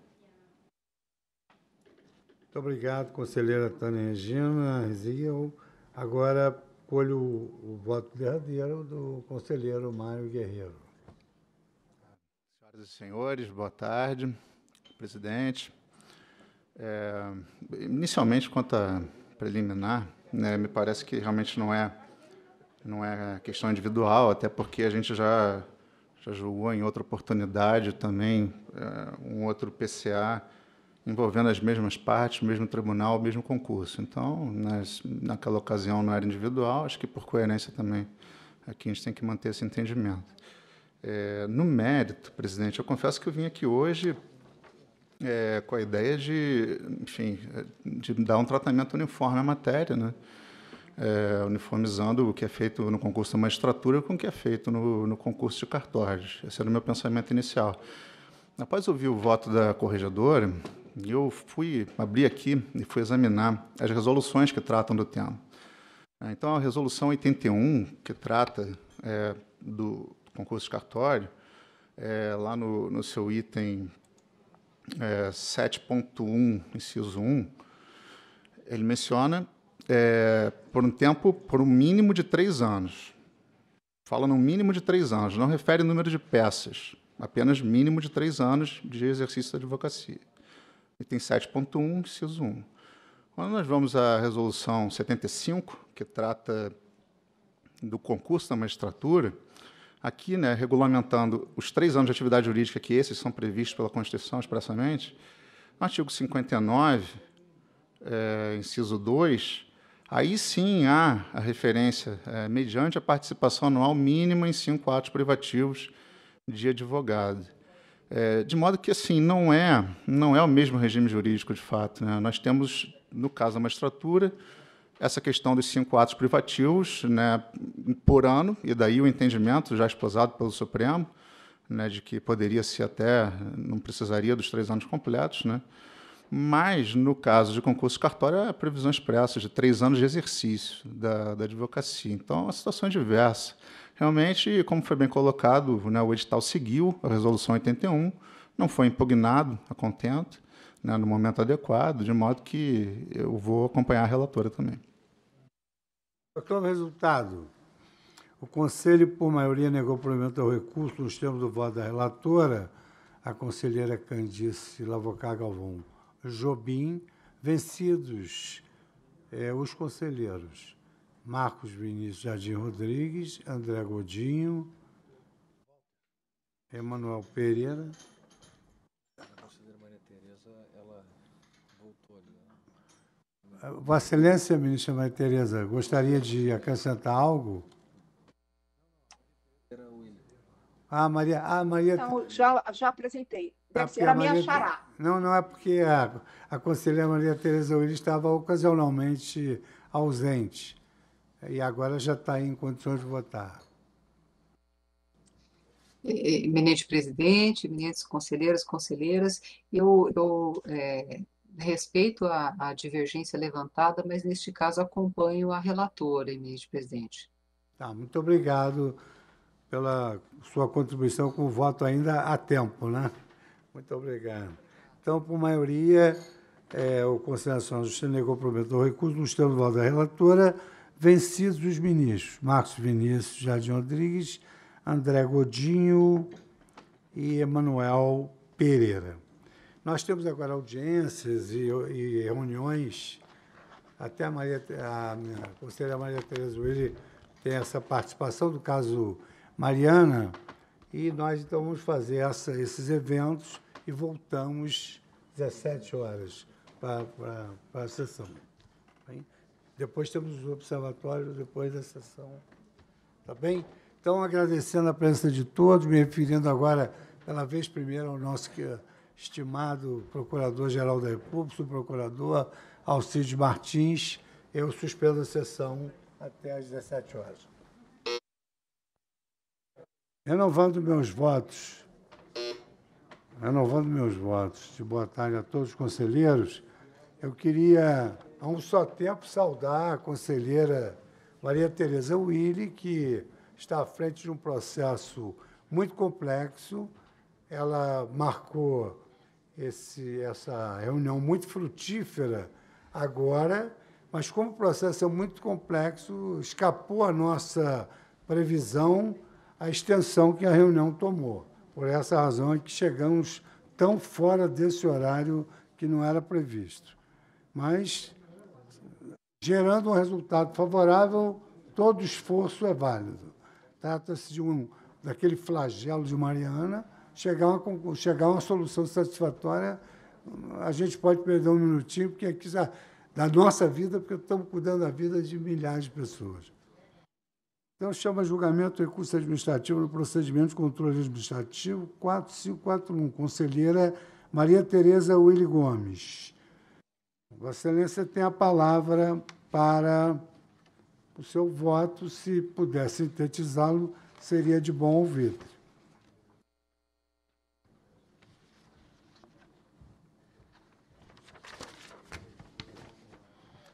Muito obrigado, conselheira Tânia Regina Rizio. Agora colho o, o voto verdadeiro do conselheiro Mário Guerreiro. Senhoras e senhores, boa tarde. Presidente, é, inicialmente, quanto a preliminar, né, me parece que realmente não é, não é questão individual, até porque a gente já, já julgou em outra oportunidade também é, um outro PCA envolvendo as mesmas partes, o mesmo tribunal, o mesmo concurso. Então, nas, naquela ocasião não era individual, acho que por coerência também aqui a gente tem que manter esse entendimento. É, no mérito, presidente, eu confesso que eu vim aqui hoje é, com a ideia de, enfim, de dar um tratamento uniforme à matéria, né? É, uniformizando o que é feito no concurso da magistratura com o que é feito no, no concurso de cartórios. Esse era o meu pensamento inicial. Após ouvir o voto da corregedora, e eu fui abrir aqui e fui examinar as resoluções que tratam do tema. Ah, então, a resolução 81, que trata é, do concurso de cartório, é, lá no, no, seu item é, 7.1, inciso 1, ele menciona é, por um tempo, por um mínimo de três anos. Fala no mínimo de três anos, não refere número de peças, apenas mínimo de três anos de exercício da advocacia item 7.1, inciso 1. Quando nós vamos à resolução 75, que trata do concurso da magistratura, aqui, né, regulamentando os três anos de atividade jurídica que esses são previstos pela Constituição expressamente, no artigo 59, é, inciso 2, aí sim há a referência, é, mediante a participação anual mínima em cinco atos privativos de advogado. É, de modo que assim não é não é o mesmo regime jurídico de fato. Né? Nós temos no caso da magistratura essa questão dos cinco atos privativos né, por ano e daí o entendimento já esposado pelo Supremo né, de que poderia ser até não precisaria dos três anos completos, né? Mas no caso de concurso cartório é a previsão expressa de três anos de exercício da, da advocacia. Então é a situação é diversa. Realmente, como foi bem colocado, né, o edital seguiu a Resolução 81, não foi impugnado a contento, né, no momento adequado, de modo que eu vou acompanhar a relatora também. o resultado. O Conselho, por maioria, negou o provimento ao recurso nos termos do voto da relatora, a conselheira Candice Lavocar Galvão Jobim, vencidos é, os conselheiros. Marcos Vinícius Jardim Rodrigues, André Godinho, Emanuel Pereira. Vossa Excelência, ministra Maria Tereza, gostaria de acrescentar algo? Ah, Maria. Ah, Maria... Então, já, já apresentei. Ah, Deve ser a, a minha Maria... Não, não é porque a, a conselheira Maria Tereza Willis estava ocasionalmente ausente e agora já está em condições de votar. Eminente presidente, eminentes conselheiros, conselheiras, eu, eu é, respeito a, a, divergência levantada, mas neste caso acompanho a relatora, eminente presidente. Tá, muito obrigado pela sua contribuição com o voto ainda a tempo, né? Muito obrigado. Então, por maioria, é, o Conselho Nacional de Justiça negou o promotor recurso, nos termos do voto da relatora vencidos os ministros, Marcos Vinícius Jardim Rodrigues, André Godinho e Emanuel Pereira. Nós temos agora audiências e, e reuniões, até a, Maria, a, conselheira Maria Tereza Willi tem essa participação do caso Mariana, e nós então vamos fazer essa, esses eventos e voltamos 17 horas para a sessão. Depois temos o observatório, depois da sessão. Tá bem? Então, agradecendo a presença de todos, me referindo agora pela vez primeira ao nosso estimado Procurador-Geral da República, subprocurador Alcides Martins. Eu suspendo a sessão até às 17 horas. Renovando meus votos, renovando meus votos de boa tarde a todos os conselheiros, eu queria a é um só tempo saudar a conselheira Maria Tereza Willi, que está à frente de um processo muito complexo. Ela marcou esse, essa reunião muito frutífera agora, mas como o processo é muito complexo, escapou à nossa previsão a extensão que a reunião tomou. Por essa razão é que chegamos tão fora desse horário que não era previsto. Mas gerando um resultado favorável, todo esforço é válido. Trata-se de um daquele flagelo de Mariana, chegar a uma, chegar uma solução satisfatória, a gente pode perder um minutinho, porque aqui já, da nossa vida, porque estamos cuidando da vida de milhares de pessoas. Então, chama julgamento recurso administrativo no procedimento de controle administrativo 4541. Conselheira Maria Tereza Willi Gomes. Vossa Excelência tem a palavra para o seu voto. Se puder sintetizá-lo, seria de bom ouvido.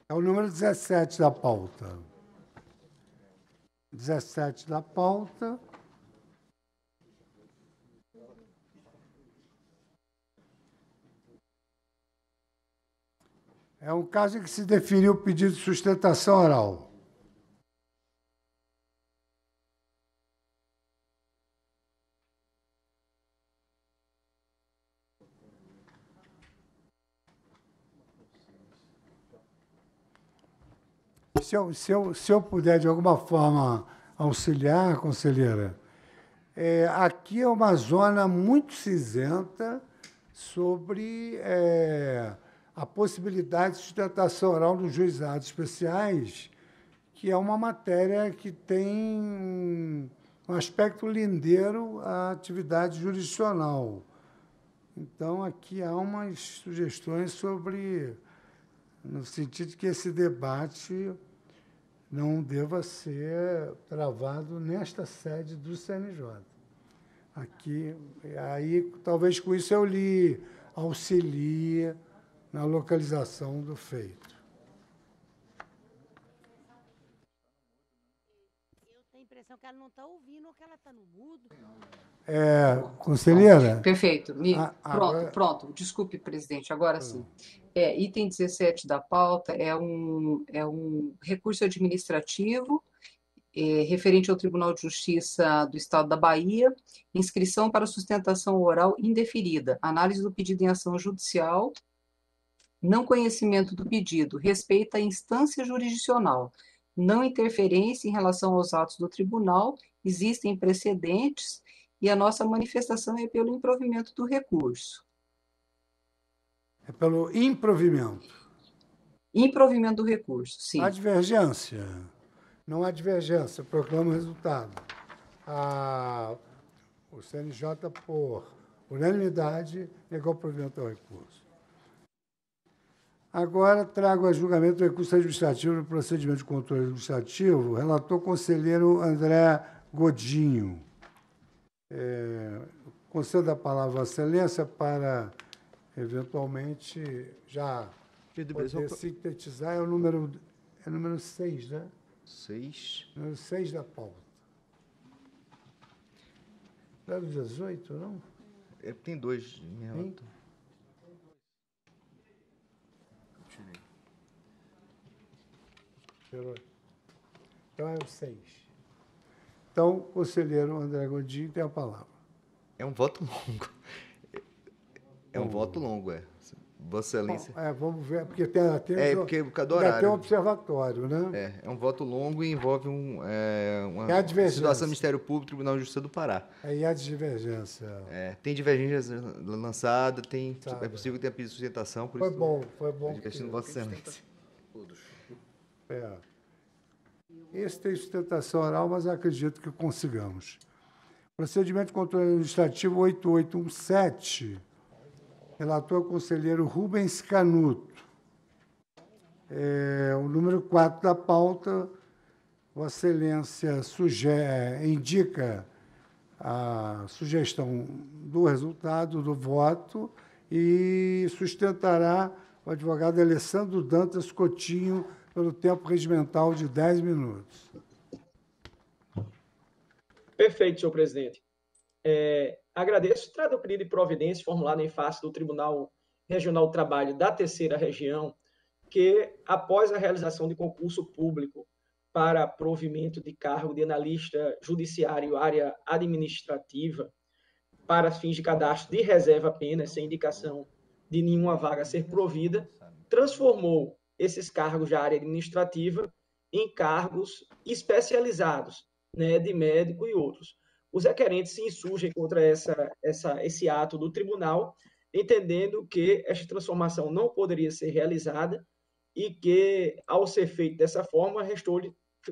É o número 17 da pauta. 17 da pauta. É um caso em que se definiu o pedido de sustentação oral. Se eu, se, eu, se eu puder, de alguma forma, auxiliar, conselheira, é, aqui é uma zona muito cinzenta sobre. É, a possibilidade de sustentação oral nos juizados especiais, que é uma matéria que tem um aspecto lindeiro à atividade jurisdicional. Então, aqui há umas sugestões sobre, no sentido de que esse debate não deva ser travado nesta sede do CNJ. Aqui, aí, talvez com isso eu li auxilia na localização do feito. Eu tenho a impressão que ela não está ouvindo ou que ela está no mudo. É, conselheira. Perfeito. Me, ah, pronto, agora... pronto. Desculpe, presidente. Agora hum. sim. É, item 17 da pauta é um, é um recurso administrativo é, referente ao Tribunal de Justiça do Estado da Bahia, inscrição para sustentação oral indeferida, análise do pedido em ação judicial não conhecimento do pedido, respeita a instância jurisdicional, não interferência em relação aos atos do tribunal, existem precedentes e a nossa manifestação é pelo improvimento do recurso. É pelo improvimento. Improvimento do recurso, sim. Há divergência. Não há divergência. Proclama o resultado. O CNJ, por unanimidade, negou o provimento ao recurso. Agora trago a julgamento do recurso administrativo do procedimento de controle administrativo, relator conselheiro André Godinho. É, concedo a palavra à excelência para, eventualmente, já poder sintetizar. É o número, é o número 6, né? 6. Número 6 da pauta. Não é 18, não? É, tem dois, minha Então é o 6. Então, o conselheiro André Godinho tem a palavra. É um voto longo. É um voto longo, é. Vossa Excelência. Bom, é, vamos ver, porque tem, tem, é, porque por tem um observatório, né? É, é um voto longo e envolve um, é, uma é situação do Ministério Público, Tribunal de Justiça do Pará. É, e a divergência? É, tem divergência lançada, tem, tá. é possível que tenha pedido de sustentação. Por foi isso, bom, foi bom. Estou Vossa Excelência. Todos. É. tem sustentação oral, mas acredito que consigamos. Procedimento de controle administrativo 8817. Relator conselheiro Rubens Canuto. É, o número 4 da pauta, Vossa Excelência sugere, é, indica a sugestão do resultado do voto e sustentará o advogado Alessandro Dantas Cotinho pelo tempo regimental de 10 minutos. Perfeito, senhor presidente. É, agradeço. Trata o pedido de providência formulado em face do Tribunal Regional do Trabalho da Terceira Região, que, após a realização de concurso público para provimento de cargo de analista judiciário, área administrativa, para fins de cadastro de reserva apenas, sem indicação de nenhuma vaga a ser provida, transformou esses cargos de área administrativa em cargos especializados, né, de médico e outros. Os requerentes se insurgem contra essa, essa, esse ato do tribunal, entendendo que esta transformação não poderia ser realizada e que, ao ser feito dessa forma,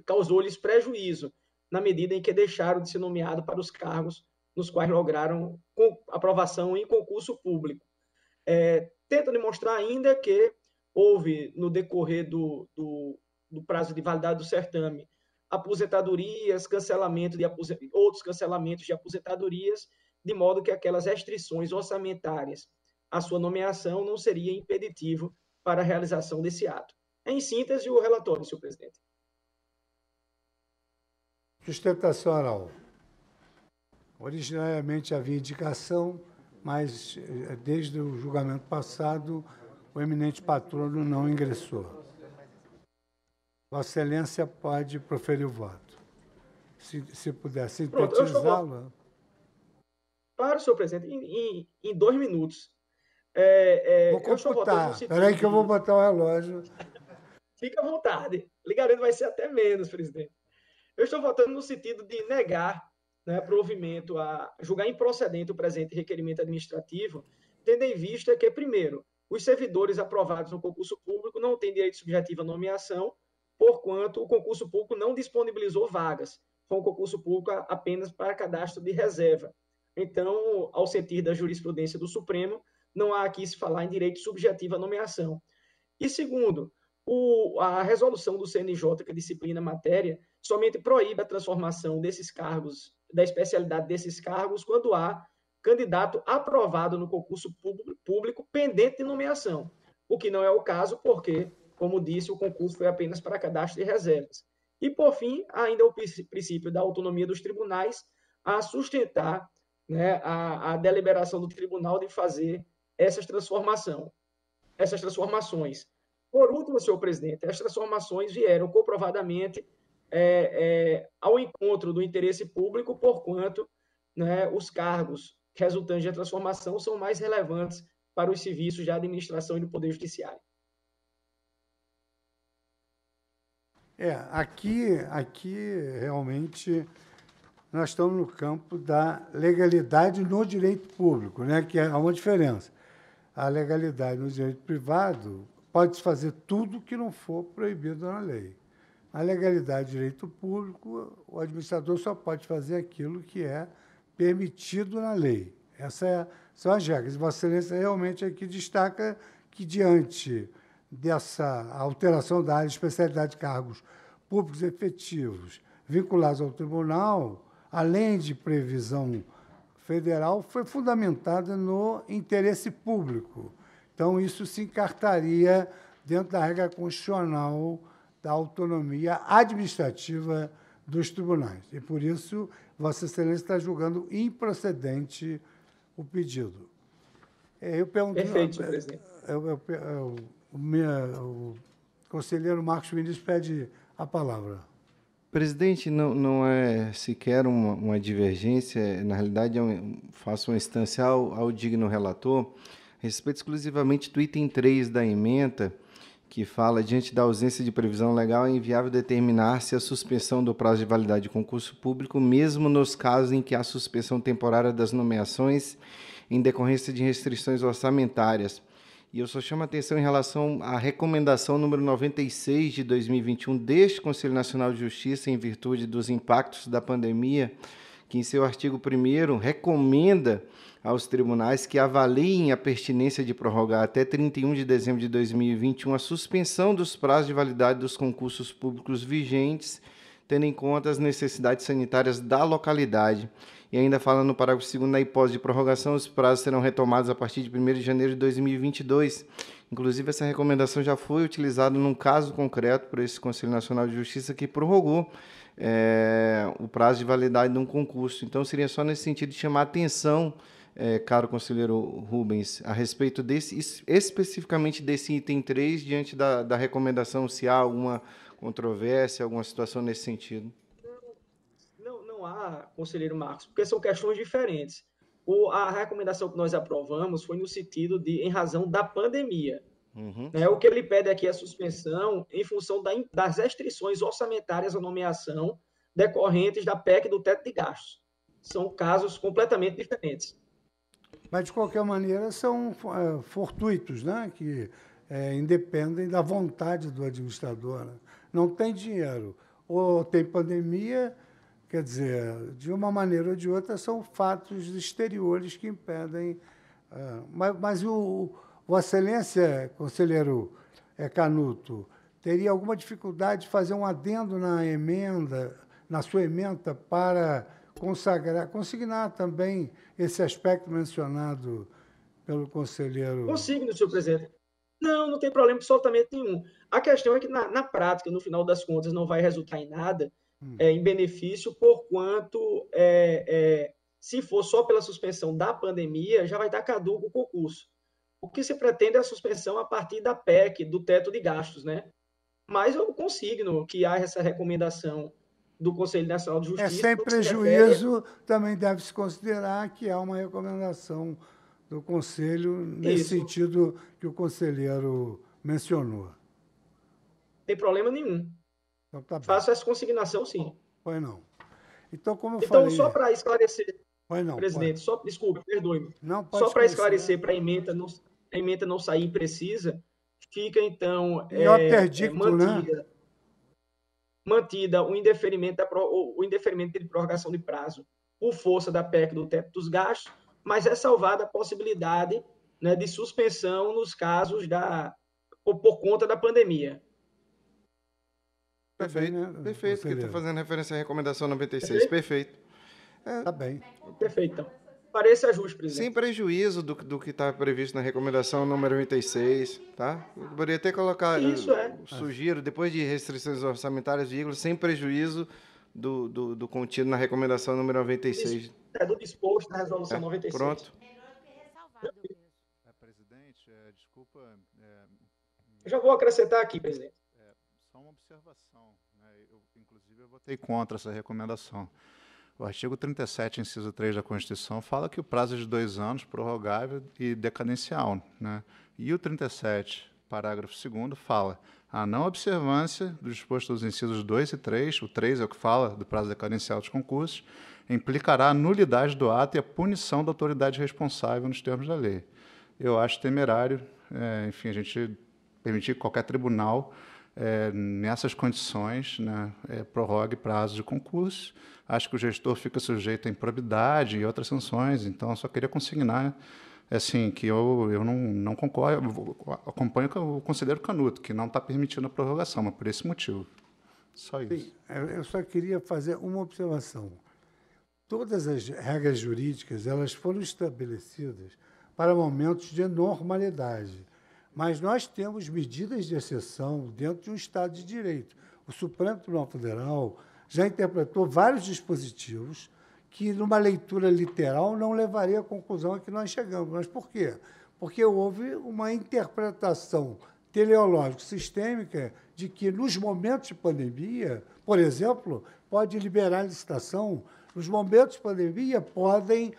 causou-lhes prejuízo, na medida em que deixaram de ser nomeados para os cargos nos quais lograram aprovação em concurso público. É, tenta demonstrar ainda que houve no decorrer do, do, do prazo de validade do certame aposentadorias, cancelamento de outros cancelamentos de aposentadorias, de modo que aquelas restrições orçamentárias à sua nomeação não seria impeditivo para a realização desse ato. em síntese o relatório, senhor presidente. Sustentação oral. Originariamente havia indicação, mas eh, desde o julgamento passado o eminente patrono não ingressou. Vossa Excelência pode proferir o voto. Se, se puder sintetizá-lo. Para, senhor presidente, em, em, em dois minutos. É, é, vou computar. Espera aí que eu vou botar o relógio. Fica à vontade. Ligarendo vai ser até menos, presidente. Eu estou votando no sentido de negar né, provimento a julgar improcedente o presente requerimento administrativo, tendo em vista que, primeiro, os servidores aprovados no concurso público não têm direito subjetivo à nomeação, porquanto o concurso público não disponibilizou vagas. Foi um concurso público apenas para cadastro de reserva. Então, ao sentir da jurisprudência do Supremo, não há aqui se falar em direito subjetivo à nomeação. E segundo, o, a resolução do CNJ que disciplina a matéria somente proíbe a transformação desses cargos, da especialidade desses cargos, quando há candidato aprovado no concurso público pendente de nomeação, o que não é o caso, porque, como disse, o concurso foi apenas para cadastro de reservas. E, por fim, ainda o princípio da autonomia dos tribunais a sustentar né, a, a deliberação do tribunal de fazer essas, transformação, essas transformações. Por último, senhor presidente, as transformações vieram comprovadamente é, é, ao encontro do interesse público, porquanto né, os cargos resultantes da transformação são mais relevantes para os serviços de administração e do Poder Judiciário. É, aqui, aqui realmente nós estamos no campo da legalidade no direito público, né? que há é uma diferença. A legalidade no direito privado pode-se fazer tudo que não for proibido na lei. A legalidade do direito público, o administrador só pode fazer aquilo que é permitido na lei. Essas é, são as regras. Vossa Excelência realmente aqui é destaca que, diante dessa alteração da área de especialidade de cargos públicos efetivos vinculados ao tribunal, além de previsão federal, foi fundamentada no interesse público. Então, isso se encartaria dentro da regra constitucional da autonomia administrativa dos tribunais. E, por isso, Vossa Excelência está julgando improcedente o pedido. É, eu pergunto. Perfeito, Eu, eu, eu, o, minha, o conselheiro Marcos Vinícius pede a palavra. Presidente, não, não é sequer uma, uma divergência, é, na realidade, é faço uma instância ao, ao digno relator, a respeito exclusivamente do item 3 da emenda, que fala diante da ausência de previsão legal é inviável determinar-se a suspensão do prazo de validade de concurso público, mesmo nos casos em que há suspensão temporária das nomeações em decorrência de restrições orçamentárias. E eu só chamo a atenção em relação à recomendação número 96 de 2021 deste Conselho Nacional de Justiça, em virtude dos impactos da pandemia, que em seu artigo 1 recomenda aos tribunais que avaliem a pertinência de prorrogar até 31 de dezembro de 2021 a suspensão dos prazos de validade dos concursos públicos vigentes, tendo em conta as necessidades sanitárias da localidade. E ainda fala no parágrafo 2 na hipótese de prorrogação, os prazos serão retomados a partir de 1 de janeiro de 2022. Inclusive, essa recomendação já foi utilizada num caso concreto por esse Conselho Nacional de Justiça que prorrogou é, o prazo de validade de um concurso. Então, seria só nesse sentido de chamar atenção é, caro conselheiro Rubens, a respeito desse, especificamente desse item 3, diante da, da recomendação, se há alguma controvérsia, alguma situação nesse sentido? Não, não há, conselheiro Marcos, porque são questões diferentes. O, a recomendação que nós aprovamos foi no sentido de, em razão da pandemia. Uhum. Né, o que ele pede aqui é a suspensão em função da, das restrições orçamentárias à nomeação decorrentes da PEC do teto de gastos. São casos completamente diferentes mas de qualquer maneira são é, fortuitos, né? que é, independem da vontade do administrador. Né? Não tem dinheiro, ou tem pandemia, quer dizer, de uma maneira ou de outra, são fatos exteriores que impedem. É, mas, mas o, Excelência, conselheiro é, Canuto, teria alguma dificuldade de fazer um adendo na emenda, na sua emenda, para consagrar, consignar também esse aspecto mencionado pelo conselheiro. Consigno, senhor presidente. Não, não tem problema absolutamente nenhum. A questão é que, na, na prática, no final das contas, não vai resultar em nada, hum. é, em benefício, porquanto, é, é, se for só pela suspensão da pandemia, já vai estar caduco o concurso. O que se pretende é a suspensão a partir da PEC, do teto de gastos, né? Mas eu consigno que há essa recomendação do Conselho Nacional de é Justiça. É sem prejuízo, refere... também deve-se considerar que há uma recomendação do Conselho nesse Isso. sentido que o conselheiro mencionou. Tem problema nenhum. Então, tá Faço essa consignação, sim. Pois não. Então, como eu então, falei... só para esclarecer, pois não, presidente, pode. só, desculpe, perdoe-me. Só para esclarecer, para a emenda não, sair precisa, fica, então... é, ter é, mantida, né? mantida o indeferimento, da, o indeferimento de prorrogação de prazo por força da PEC do teto dos gastos, mas é salvada a possibilidade né, de suspensão nos casos da por, por conta da pandemia. Perfeito, né? perfeito. está fazendo referência à recomendação 96. Perfeito. perfeito. É... Tá bem. Perfeito. Então para esse ajuste, presidente. Sem prejuízo do, do que está previsto na recomendação número 86, tá? Eu poderia até colocar. Isso eh, é. Sugiro, depois de restrições orçamentárias, vírgula, sem prejuízo do, do, do, contido na recomendação número 96. É do disposto na resolução é, 96. Pronto. É, presidente, é, desculpa. É, eu já vou acrescentar aqui, presidente. É, só uma observação. Né? Eu, inclusive, eu votei contra essa recomendação. O artigo 37, inciso 3 da Constituição, fala que o prazo é de dois anos, prorrogável e decadencial. Né? E o 37, parágrafo 2, fala a não observância do disposto dos incisos 2 e 3, o 3 é o que fala do prazo decadencial dos concursos, implicará a nulidade do ato e a punição da autoridade responsável nos termos da lei. Eu acho temerário, é, enfim, a gente permitir que qualquer tribunal é, nessas condições, né, é, prorrogue prazo de concurso. Acho que o gestor fica sujeito a improbidade e outras sanções. Então, só queria consignar é, assim que eu, eu não, não concordo, eu acompanho eu considero Canuto, que não está permitindo a prorrogação, mas por esse motivo. Só isso. Sim, é, eu só queria fazer uma observação. Todas as regras jurídicas elas foram estabelecidas para momentos de normalidade mas nós temos medidas de exceção dentro de um Estado de Direito. O Supremo Tribunal Federal já interpretou vários dispositivos que, numa leitura literal, não levaria à conclusão a que nós chegamos. Mas por quê? Porque houve uma interpretação teleológico-sistêmica de que, nos momentos de pandemia, por exemplo, pode liberar a licitação, nos momentos de pandemia podem,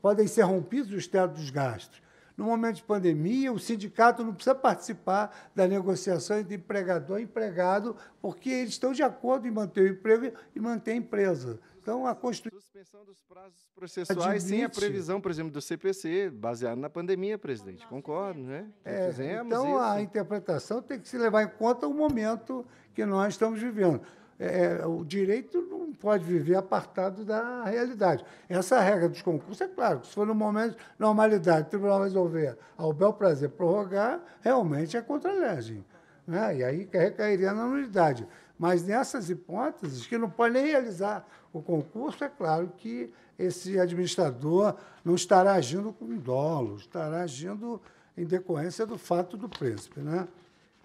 podem ser rompidos os tetos dos gastos. No momento de pandemia, o sindicato não precisa participar da negociação entre empregador e empregado, porque eles estão de acordo em manter o emprego e manter a empresa. Então, a Constituição. Suspensão dos prazos processuais sem a previsão, por exemplo, do CPC, baseado na pandemia, presidente. Concordo, né? É, então, isso. a interpretação tem que se levar em conta o momento que nós estamos vivendo. É, é, o direito não pode viver apartado da realidade. Essa regra dos concursos, é claro, se for no momento de normalidade, o tribunal resolver ao bel prazer prorrogar, realmente é contra a legem. Né? E aí recairia na nulidade. Mas nessas hipóteses, que não pode nem realizar o concurso, é claro que esse administrador não estará agindo com dolo, estará agindo em decorrência do fato do príncipe. Né?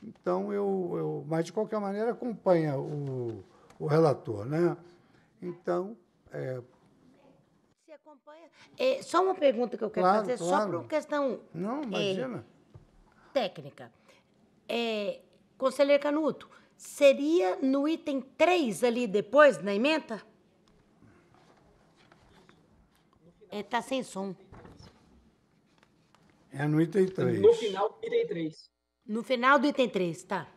Então, eu, eu, mas de qualquer maneira acompanha o, o relator, né? Então, é... Se acompanha. É, só uma pergunta que eu quero claro, fazer, claro. só por uma questão. Não, é, imagina. É, técnica. É, conselheiro Canuto, seria no item 3 ali depois, na emenda? Está é, sem som. É no item 3. No final, item 3. No final do item 3, tá.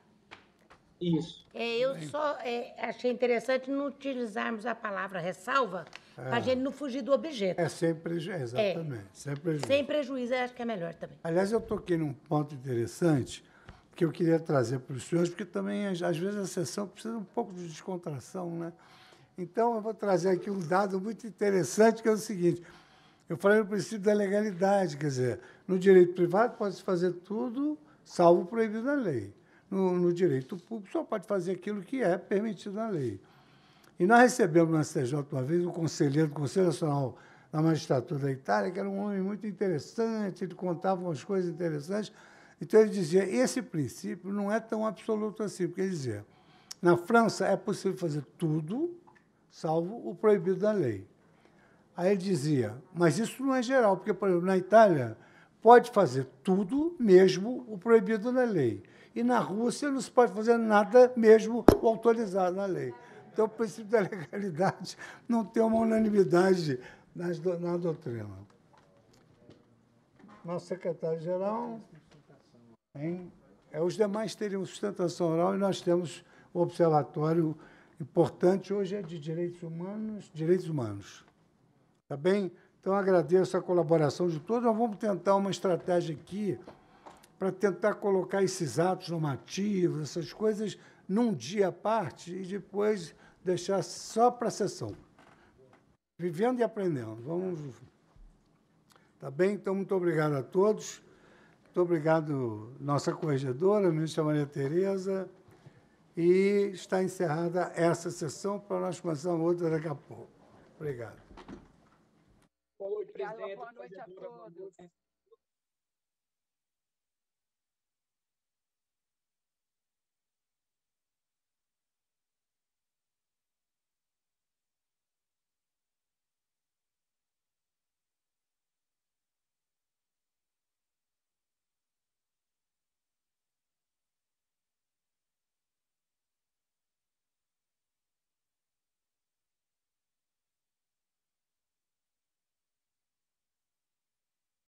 Isso. É, eu Bem. só é, achei interessante não utilizarmos a palavra ressalva é. para a gente não fugir do objeto. É sem prejuízo, é, exatamente. É. Sem prejuízo. Sem prejuízo, acho que é melhor também. Aliás, eu toquei num ponto interessante que eu queria trazer para os senhores, porque também, às vezes, a sessão precisa um pouco de descontração, né? Então, eu vou trazer aqui um dado muito interessante, que é o seguinte. Eu falei no princípio da legalidade, quer dizer, no direito privado pode-se fazer tudo salvo proibido na lei. No, no, direito público só pode fazer aquilo que é permitido na lei. E nós recebemos na CJ uma vez um conselheiro do Conselho Nacional da Magistratura da Itália, que era um homem muito interessante, ele contava umas coisas interessantes. Então ele dizia: esse princípio não é tão absoluto assim, porque ele dizia: na França é possível fazer tudo, salvo o proibido da lei. Aí ele dizia: mas isso não é geral, porque, por exemplo, na Itália pode fazer tudo, mesmo o proibido na lei. E na Rússia não se pode fazer nada, mesmo o autorizado na lei. Então, o princípio da legalidade não tem uma unanimidade nas, na doutrina. Nosso secretário-geral. É, os demais teriam sustentação oral e nós temos o um observatório importante, hoje é de direitos humanos. Direitos humanos. Está bem? Então, agradeço a colaboração de todos. Nós vamos tentar uma estratégia aqui para tentar colocar esses atos normativos, essas coisas, num dia à parte e depois deixar só para a sessão. Vivendo e aprendendo. Vamos. Tá bem? Então, muito obrigado a todos. Muito obrigado, nossa corregedora, ministra Maria Tereza. E está encerrada essa sessão para nós começarmos outra daqui a pouco. Obrigado presidenta, boa noite a todos. Né?